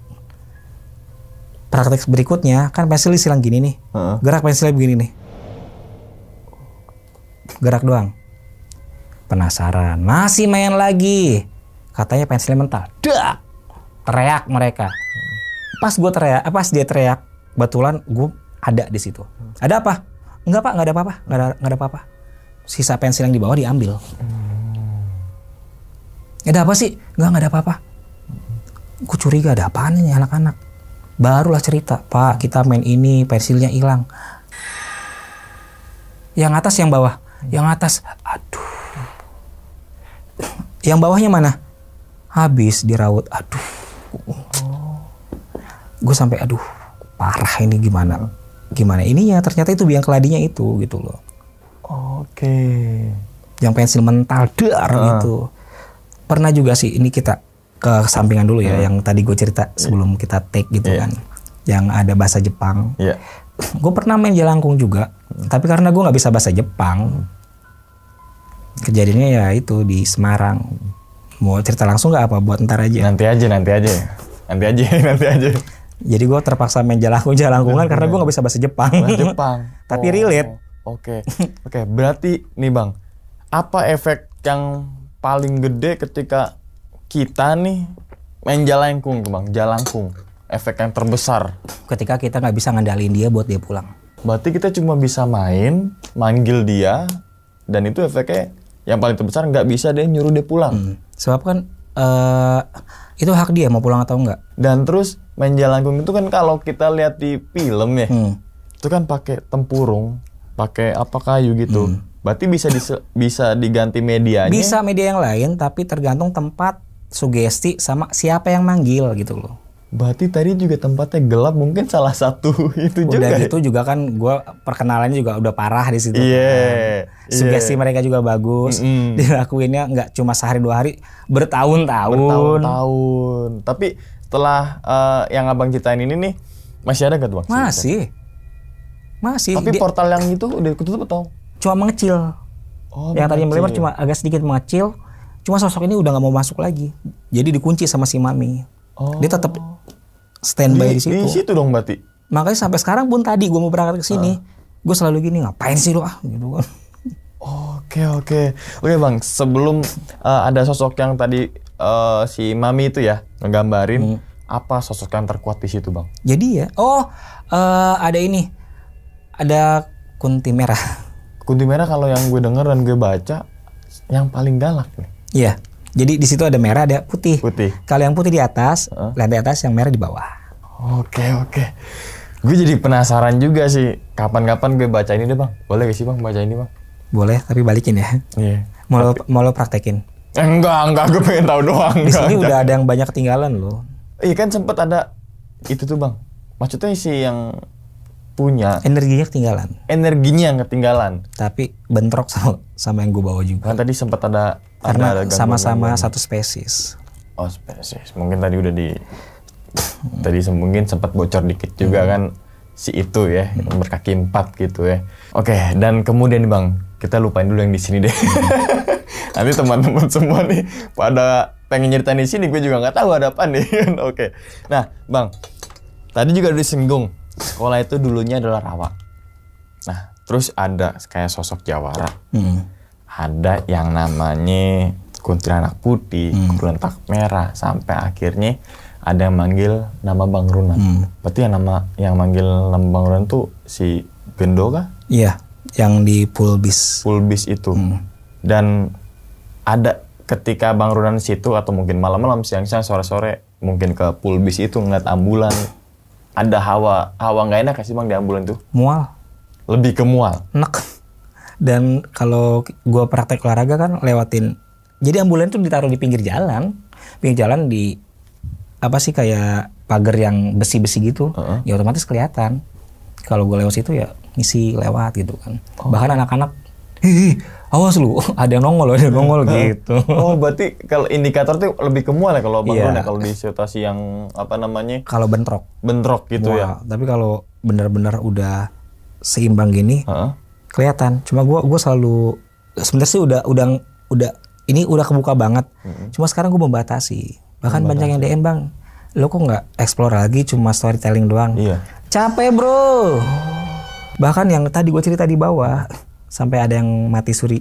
praktek berikutnya kan pensil silang gini nih, gerak pensilnya begini nih gerak doang. Penasaran, masih main lagi. Katanya pensil mental. Dah, Teriak mereka. Pas gue teriak, eh, pas dia teriak, betulan gue ada di situ. Ada apa? Enggak pak, nggak ada apa-apa, nggak ada nggak ada apa-apa. Sisa pensil yang di bawah diambil. Eh, ada apa sih? Enggak nggak ada apa-apa. Gue curiga ada apaan ini anak-anak. Barulah cerita, Pak kita main ini pensilnya hilang. Yang atas yang bawah yang atas, aduh. Yang bawahnya mana? Habis dirawat, aduh. Gue sampai aduh, parah ini gimana? Gimana ininya? Ternyata itu biang keladinya itu gitu loh. Oke. Yang pensil mental dar uh. Ah. itu. Pernah juga sih ini kita ke sampingan dulu ya uh. yang tadi gue cerita sebelum iya. kita take gitu yeah. kan. Yang ada bahasa Jepang. Yeah gue pernah main jelangkung juga tapi karena gue nggak bisa bahasa Jepang kejadiannya ya itu di Semarang mau cerita langsung nggak apa buat ntar aja nanti aja nanti aja nanti aja nanti aja jadi gue terpaksa main jelangkung jelangkungan nah, karena gue nggak bisa bahasa Jepang bahasa Jepang tapi oh, relate oke okay. oke okay. berarti nih bang apa efek yang paling gede ketika kita nih main jalangkung bang jalangkung efek yang terbesar. Ketika kita nggak bisa ngandalin dia buat dia pulang. Berarti kita cuma bisa main, manggil dia, dan itu efeknya yang paling terbesar nggak bisa dia nyuruh dia pulang. Hmm. Sebab kan uh, itu hak dia mau pulang atau enggak. Dan terus main jalan itu kan kalau kita lihat di film ya, hmm. itu kan pakai tempurung, pakai apa kayu gitu. Hmm. Berarti bisa bisa diganti media. Bisa media yang lain tapi tergantung tempat, sugesti sama siapa yang manggil gitu loh. Berarti tadi juga tempatnya gelap mungkin salah satu ya? itu juga. Udah gitu juga kan gue perkenalannya juga udah parah di situ. Iya. Yeah, kan. Iya. Sugesti yeah. mereka juga bagus. Mm -hmm. Dilakuinnya nggak cuma sehari dua hari, bertahun-tahun. Bertahun-tahun. Tapi setelah uh, yang abang ceritain ini nih masih ada gak tuh bang? Masih. Masih. Tapi Dia, portal yang itu udah ketutup atau? Cuma mengecil. Oh, yang tadi melebar cuma agak sedikit mengecil. Cuma sosok ini udah nggak mau masuk lagi. Jadi dikunci sama si mami. Oh. Dia tetap standby di, di situ. Di situ dong berarti. Makanya sampai sekarang pun tadi gue mau berangkat ke sini, uh. Ah. gue selalu gini ngapain sih lo ah gitu kan. Oke oke oke bang sebelum uh, ada sosok yang tadi uh, si mami itu ya ngegambarin hmm. apa sosok yang terkuat di situ bang? Jadi ya oh uh, ada ini ada kunti merah. Kunti merah kalau yang gue denger dan gue baca yang paling galak nih. Iya. Jadi di situ ada merah, ada putih. Putih. Kalau yang putih di atas, uh. lantai atas, yang merah di bawah. Oke, oke. Gue jadi penasaran juga sih. Kapan-kapan gue baca ini deh, Bang. Boleh gak sih, Bang, baca ini, Bang? Boleh, tapi balikin ya. Iya. Yeah. Mau lo, mau lo praktekin? Enggak, enggak. Gue pengen tahu doang. Di sini udah ada yang banyak ketinggalan loh. Iya kan sempet ada itu tuh, Bang. Maksudnya sih yang punya energinya ketinggalan energinya yang ketinggalan tapi bentrok sama sama yang gue bawa juga kan tadi sempat ada karena sama-sama satu spesies oh spesies mungkin tadi udah di tadi mungkin sempat bocor dikit juga hmm. kan si itu ya hmm. berkaki empat gitu ya oke dan kemudian bang kita lupain dulu yang di sini deh hmm. nanti teman-teman semua nih pada pengen nyeritain di sini gue juga nggak tahu ada apa nih oke nah bang tadi juga udah disinggung sekolah itu dulunya adalah rawa. Nah, terus ada kayak sosok Jawara. Hmm. Ada yang namanya kuntilanak putih, hmm. kuntilanak merah sampai akhirnya ada yang manggil nama Bang Runan. Hmm. Berarti yang nama yang manggil nama Bang Runan tuh si Gendo kah? Iya, yang di Pulbis. Pulbis itu. Hmm. Dan ada ketika Bang Runan situ atau mungkin malam-malam siang-siang sore-sore mungkin ke Pulbis itu ngeliat ambulan ada hawa hawa nggak enak sih bang di ambulan tuh? Mual. Lebih ke mual. Enak. Dan kalau gue praktek olahraga kan lewatin. Jadi ambulan tuh ditaruh di pinggir jalan, pinggir jalan di apa sih kayak pagar yang besi-besi gitu. Uh -huh. Ya otomatis kelihatan. Kalau gue lewat situ ya ngisi lewat gitu kan. Oh. Bahkan anak-anak, awas lu ada yang nongol ada yang nongol gitu oh berarti kalau indikator tuh lebih ke mual ya kalau bangun iya. yeah. ya kalau di situasi yang apa namanya kalau bentrok bentrok gitu ya. mual. ya tapi kalau benar-benar udah seimbang gini -huh. kelihatan cuma gua gua selalu sebenarnya sih udah udah udah ini udah kebuka banget cuma sekarang gua membatasi bahkan membatasi. banyak yang DM bang lo kok nggak explore lagi cuma storytelling doang iya. capek bro bahkan yang tadi gua cerita di bawah sampai ada yang mati suri.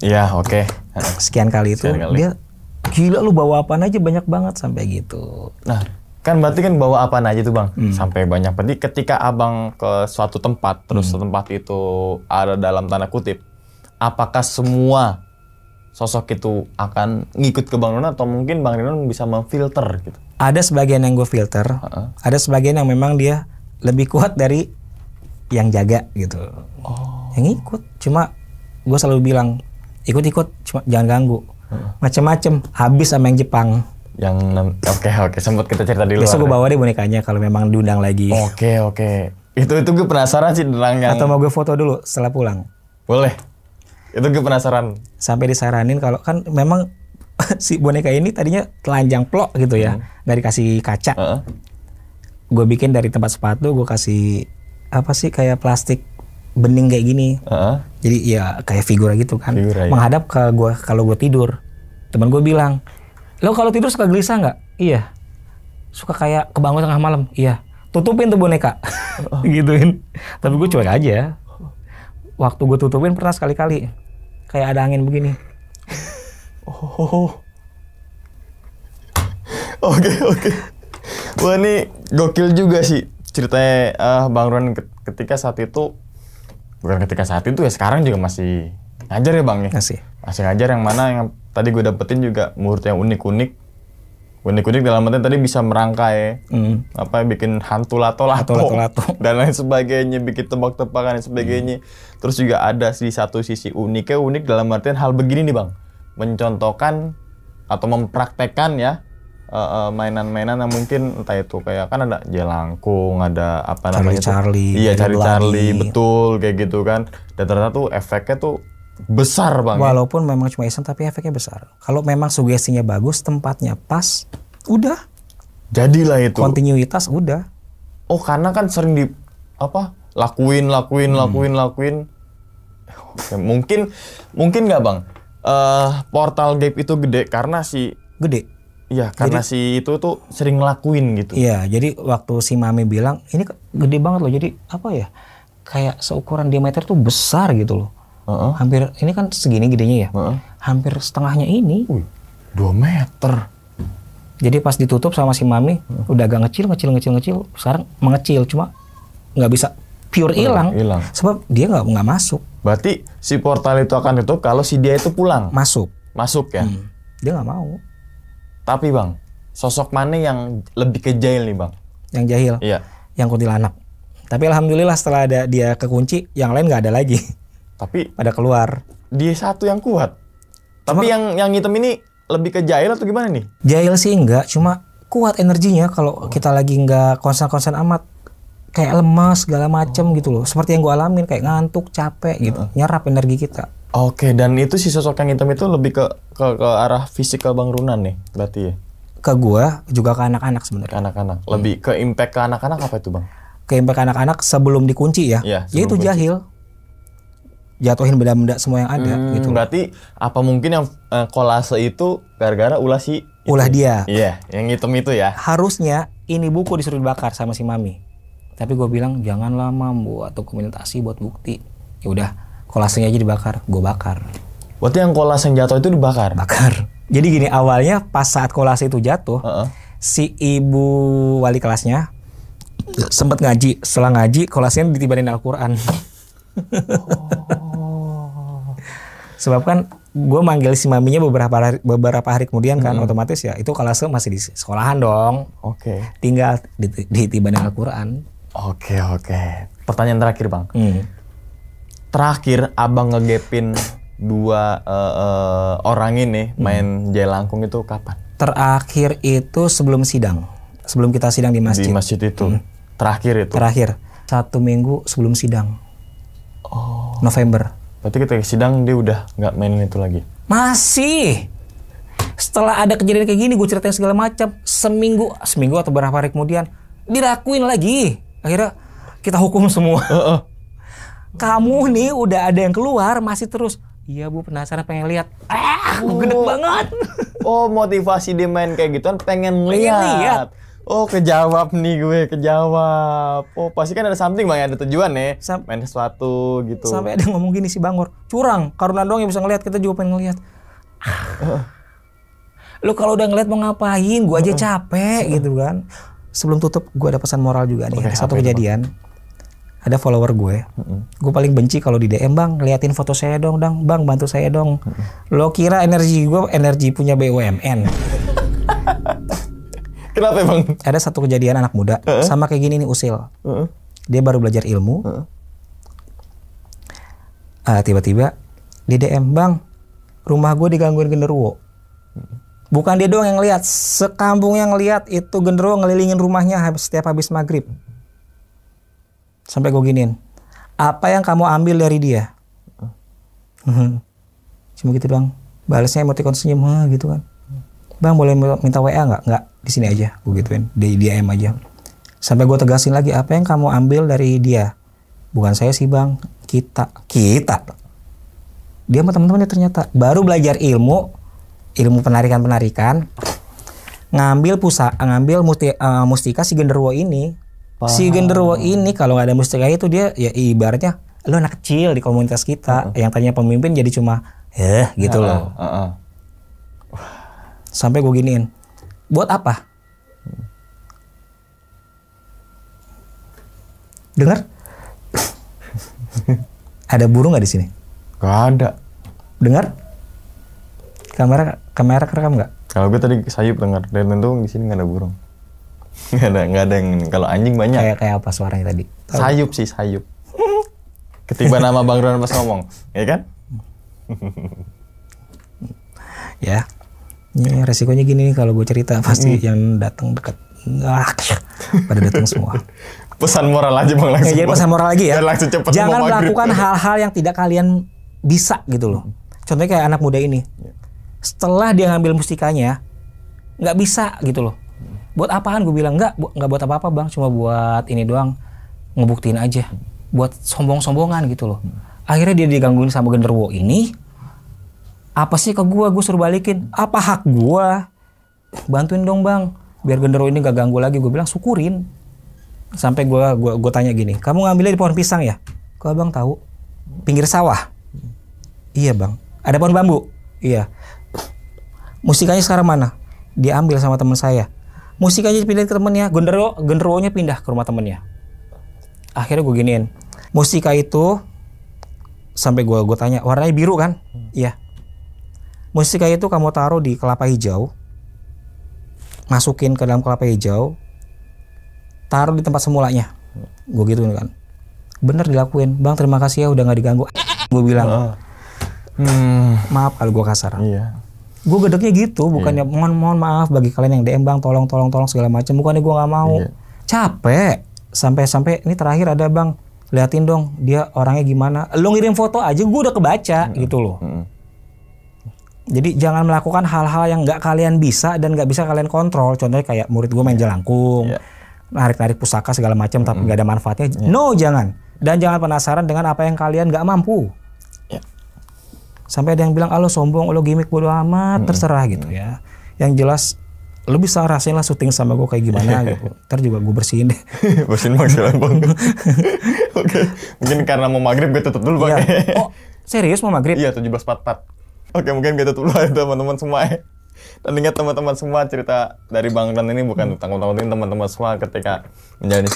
Iya, oke. Okay. Sekian kali itu Sekian kali. dia gila lu bawa apa aja banyak banget sampai gitu. Nah, kan berarti kan bawa apa aja tuh, Bang? Hmm. Sampai banyak. Berarti ketika Abang ke suatu tempat, terus hmm. tempat itu ada dalam tanda kutip, apakah semua sosok itu akan ngikut ke Bang Nona atau mungkin Bang Nona bisa memfilter gitu? Ada sebagian yang gue filter, uh-uh. ada sebagian yang memang dia lebih kuat dari yang jaga gitu. Oh yang ikut cuma gue selalu bilang ikut-ikut cuma jangan ganggu hmm. macem-macem habis sama yang Jepang yang oke oke okay. sempat kita cerita dulu besok gue ya. bawa deh bonekanya kalau memang diundang lagi oke okay, oke okay. itu itu gue penasaran sih tentang yang atau mau gue foto dulu setelah pulang boleh itu gue penasaran sampai disaranin kalau kan memang si boneka ini tadinya telanjang plok gitu ya hmm. dari kasih kaca uh -uh. gue bikin dari tempat sepatu gue kasih apa sih kayak plastik bening kayak gini. Uh-huh. Jadi ya kayak figura gitu kan. Figura, ya. Menghadap ke gua kalau gua tidur. Teman gua bilang, "Lo kalau tidur suka gelisah nggak?" Iya. Suka kayak kebangun tengah malam. Iya. Tutupin tuh boneka. Oh. Gituin. Tapi gua cuek aja. Waktu gua tutupin pernah sekali-kali kayak ada angin begini. oh. Oke, okay, oke. Okay. Wah, ini gokil juga sih ceritanya uh, Bang Ron ketika saat itu bukan ketika saat itu ya sekarang juga masih ngajar ya bang ya masih masih ngajar yang mana yang tadi gue dapetin juga murid yang unik-unik unik-unik dalam artian tadi bisa merangkai mm. apa bikin hantu lato lato, lato, dan lain sebagainya bikin tebak-tebakan dan sebagainya mm. terus juga ada di satu sisi uniknya unik dalam artian hal begini nih bang mencontohkan atau mempraktekkan ya Eh, eh, mainan-mainan uh, uh, yang mungkin entah itu kayak kan ada jelangkung, ada apa Charlie namanya Charlie, Iya, Charlie Charlie, betul kayak gitu kan. Dan ternyata tuh efeknya tuh besar banget. Walaupun memang cuma iseng tapi efeknya besar. Kalau memang sugestinya bagus, tempatnya pas, udah. Jadilah itu. Kontinuitas udah. Oh, karena kan sering di apa? lakuin lakuin hmm. lakuin lakuin. okay, mungkin mungkin nggak, Bang? Uh, portal gap itu gede karena si gede Iya, karena jadi, si itu tuh sering ngelakuin gitu. Iya, jadi waktu si Mami bilang, ini gede banget loh, jadi apa ya, kayak seukuran diameter tuh besar gitu loh. Uh -uh. Hampir, ini kan segini gedenya ya, uh -uh. hampir setengahnya ini. Wih, 2 meter. Jadi pas ditutup sama si Mami, uh -huh. udah agak ngecil, ngecil, ngecil, ngecil, sekarang mengecil, cuma nggak bisa pure hilang. Hilang. Sebab dia nggak nggak masuk. Berarti si portal itu akan tutup kalau si dia itu pulang. Masuk. Masuk ya. Hmm. Dia nggak mau. Tapi bang, sosok mana yang lebih ke jahil nih bang? Yang jahil? Iya. Yang kuntilanak. Tapi alhamdulillah setelah ada dia kekunci, yang lain nggak ada lagi. Tapi pada keluar. Dia satu yang kuat. Cuma, Tapi yang yang hitam ini lebih ke jahil atau gimana nih? Jahil sih enggak, cuma kuat energinya kalau oh. kita lagi nggak konsen-konsen amat kayak lemas segala macem oh. gitu loh seperti yang gue alamin kayak ngantuk capek gitu uh. nyerap energi kita Oke, dan itu si sosok yang hitam itu lebih ke ke, ke arah fisik Bang Runan nih, berarti ya? Ke gua juga ke anak-anak sebenarnya. Ke anak-anak. Lebih ke impact ke anak-anak apa itu, Bang? Ke impact ke anak-anak sebelum dikunci ya. Iya, ya itu kunci. jahil. Jatuhin benda-benda semua yang ada hmm, gitu. Berarti apa mungkin yang eh, kolase itu gara-gara ulah si itu. ulah dia. Iya, yang hitam itu ya. Harusnya ini buku disuruh dibakar sama si Mami. Tapi gue bilang janganlah Mam buat dokumentasi buat bukti. Ya udah, kolasenya aja dibakar gue bakar Waktu yang kolase yang jatuh itu dibakar bakar jadi gini awalnya pas saat kolase itu jatuh uh -uh. si ibu wali kelasnya sempat ngaji setelah ngaji kolasenya ditibanin Al-Quran sebab kan gue manggil si maminya beberapa hari, beberapa hari kemudian kan hmm. otomatis ya itu kolase masih di sekolahan dong. Oke. Okay. Tinggal di, di Al-Qur'an. Oke, okay, oke. Okay. Pertanyaan terakhir, Bang. Hmm terakhir abang ngegepin dua uh, uh, orang ini main hmm. jelangkung itu kapan? Terakhir itu sebelum sidang, sebelum kita sidang di masjid. Di masjid itu, hmm. terakhir itu. Terakhir, satu minggu sebelum sidang. Oh. November. Berarti kita sidang dia udah nggak main itu lagi? Masih. Setelah ada kejadian kayak gini, gue ceritain segala macam. Seminggu, seminggu atau berapa hari kemudian, dilakuin lagi. Akhirnya kita hukum semua. Uh -uh kamu nih udah ada yang keluar masih terus iya bu penasaran pengen lihat ah oh. gede banget oh motivasi dia main kayak gituan pengen, pengen lihat, Oh kejawab nih gue kejawab. Oh pasti kan ada something bang, ya, ada tujuan ya. Sam main sesuatu gitu. Sampai ada ngomong gini si Bangor, curang. Karena doang yang bisa ngelihat kita juga pengen ngelihat. Lo Lu kalau udah ngeliat mau ngapain? Gue aja capek gitu kan. Sebelum tutup, gue ada pesan moral juga nih. Oke, satu kejadian ada follower gue mm-hmm. gue paling benci kalau di DM bang liatin foto saya dong dong bang bantu saya dong mm-hmm. lo kira energi gue energi punya BUMN kenapa bang ada satu kejadian anak muda uh sama kayak gini nih usil uh dia baru belajar ilmu uh-uh. uh ah, tiba tiba di DM bang rumah gue digangguin genderuwo bukan dia doang yang lihat sekampung yang lihat itu genderuwo ngelilingin rumahnya setiap habis maghrib sampai gue giniin apa yang kamu ambil dari dia hmm. cuma gitu bang balasnya emoticon senyum ha, gitu kan bang boleh minta wa nggak nggak di sini aja gue gituin di DM aja sampai gue tegasin lagi apa yang kamu ambil dari dia bukan saya sih bang kita kita dia sama teman-temannya ternyata baru belajar ilmu ilmu penarikan penarikan ngambil pusak ngambil musti, uh, mustika si genderuwo ini Paham. Si genderwo ini kalau nggak ada mustika itu dia ya ibaratnya lu anak kecil di komunitas kita uh huh yang tanya pemimpin jadi cuma eh gitu uh huh loh. Uh huh Sampai gue giniin. Buat apa? Dengar? ada burung nggak di sini? Gak ada. Dengar? Kamera kamera kerekam nggak? Kalau gue tadi sayup dengar dan tentu di sini nggak ada burung. Nggak ada, nggak ada yang kalau anjing banyak. Kayak kayak apa suaranya tadi? Tau sayup sih sayup. Ketiba nama Bang Ron pas ngomong, ya kan? ya. Ini resikonya gini nih kalau gue cerita pasti hmm. yang datang dekat pada datang semua. Pesan moral aja bang langsung. Ya, jadi pesan moral lagi ya. Jangan melakukan hal-hal yang tidak kalian bisa gitu loh. Contohnya kayak anak muda ini. Ya. Setelah dia ngambil mustikanya, nggak bisa gitu loh buat apaan gue bilang enggak bu, enggak buat apa apa bang cuma buat ini doang ngebuktiin aja buat sombong-sombongan gitu loh akhirnya dia digangguin sama genderwo ini apa sih ke gue gue suruh balikin apa hak gue bantuin dong bang biar genderwo ini gak ganggu lagi gue bilang syukurin sampai gue gua, gua tanya gini kamu ngambilnya di pohon pisang ya kok bang tahu pinggir sawah iya bang ada pohon bambu iya musikanya sekarang mana diambil sama teman saya musik aja pindah ke temennya gendero genderonya pindah ke rumah temennya akhirnya gue giniin musika itu sampai gue gue tanya warnanya biru kan hmm. iya hmm. musika itu kamu taruh di kelapa hijau masukin ke dalam kelapa hijau taruh di tempat semulanya gue gitu kan bener dilakuin bang terima kasih ya udah nggak diganggu gue bilang oh. hmm. maaf kalau gue kasar iya gue gedeknya gitu iya. bukannya yeah. mohon mohon maaf bagi kalian yang DM bang tolong tolong tolong segala macam bukannya gue nggak mau yeah. capek sampai-sampai ini terakhir ada bang liatin dong dia orangnya gimana lo ngirim foto aja gue udah kebaca mm -hmm. gitu loh mm -hmm. jadi jangan melakukan hal-hal yang nggak kalian bisa dan nggak bisa kalian kontrol contohnya kayak murid gue main iya. jelangkung yeah. narik-narik pusaka segala macam mm -hmm. tapi nggak ada manfaatnya yeah. no jangan dan jangan penasaran dengan apa yang kalian nggak mampu Sampai ada yang bilang, "Alo sombong, lo gimmick bodo amat, hmm. terserah gitu ya." Yang jelas lu bisa rasain lah syuting sama gue kayak gimana gitu. Ntar juga gue bersihin deh. bersihin bang silambung. Oke. Mungkin karena mau maghrib gue tutup dulu bang. Ya. Oh serius mau maghrib? Iya 17.44. Oke mungkin gue tutup dulu ya teman-teman semua ya dan ingat teman-teman semua cerita dari Bang Ren ini bukan tentang teman ini teman-teman semua ketika menjalani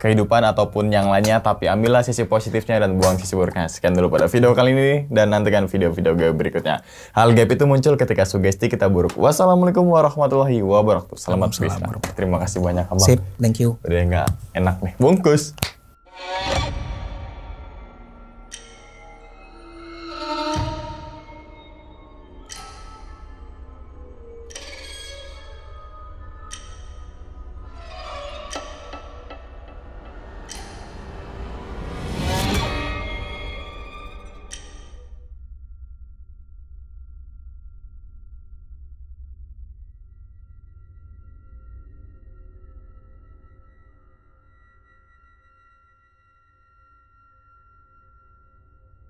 kehidupan ataupun yang lainnya tapi ambillah sisi positifnya dan buang sisi buruknya sekian dulu pada video kali ini dan nantikan video-video gue berikutnya hal gap itu muncul ketika sugesti kita buruk wassalamualaikum warahmatullahi wabarakatuh selamat beristirahat terima kasih banyak abang Sip, thank you udah enggak enak nih bungkus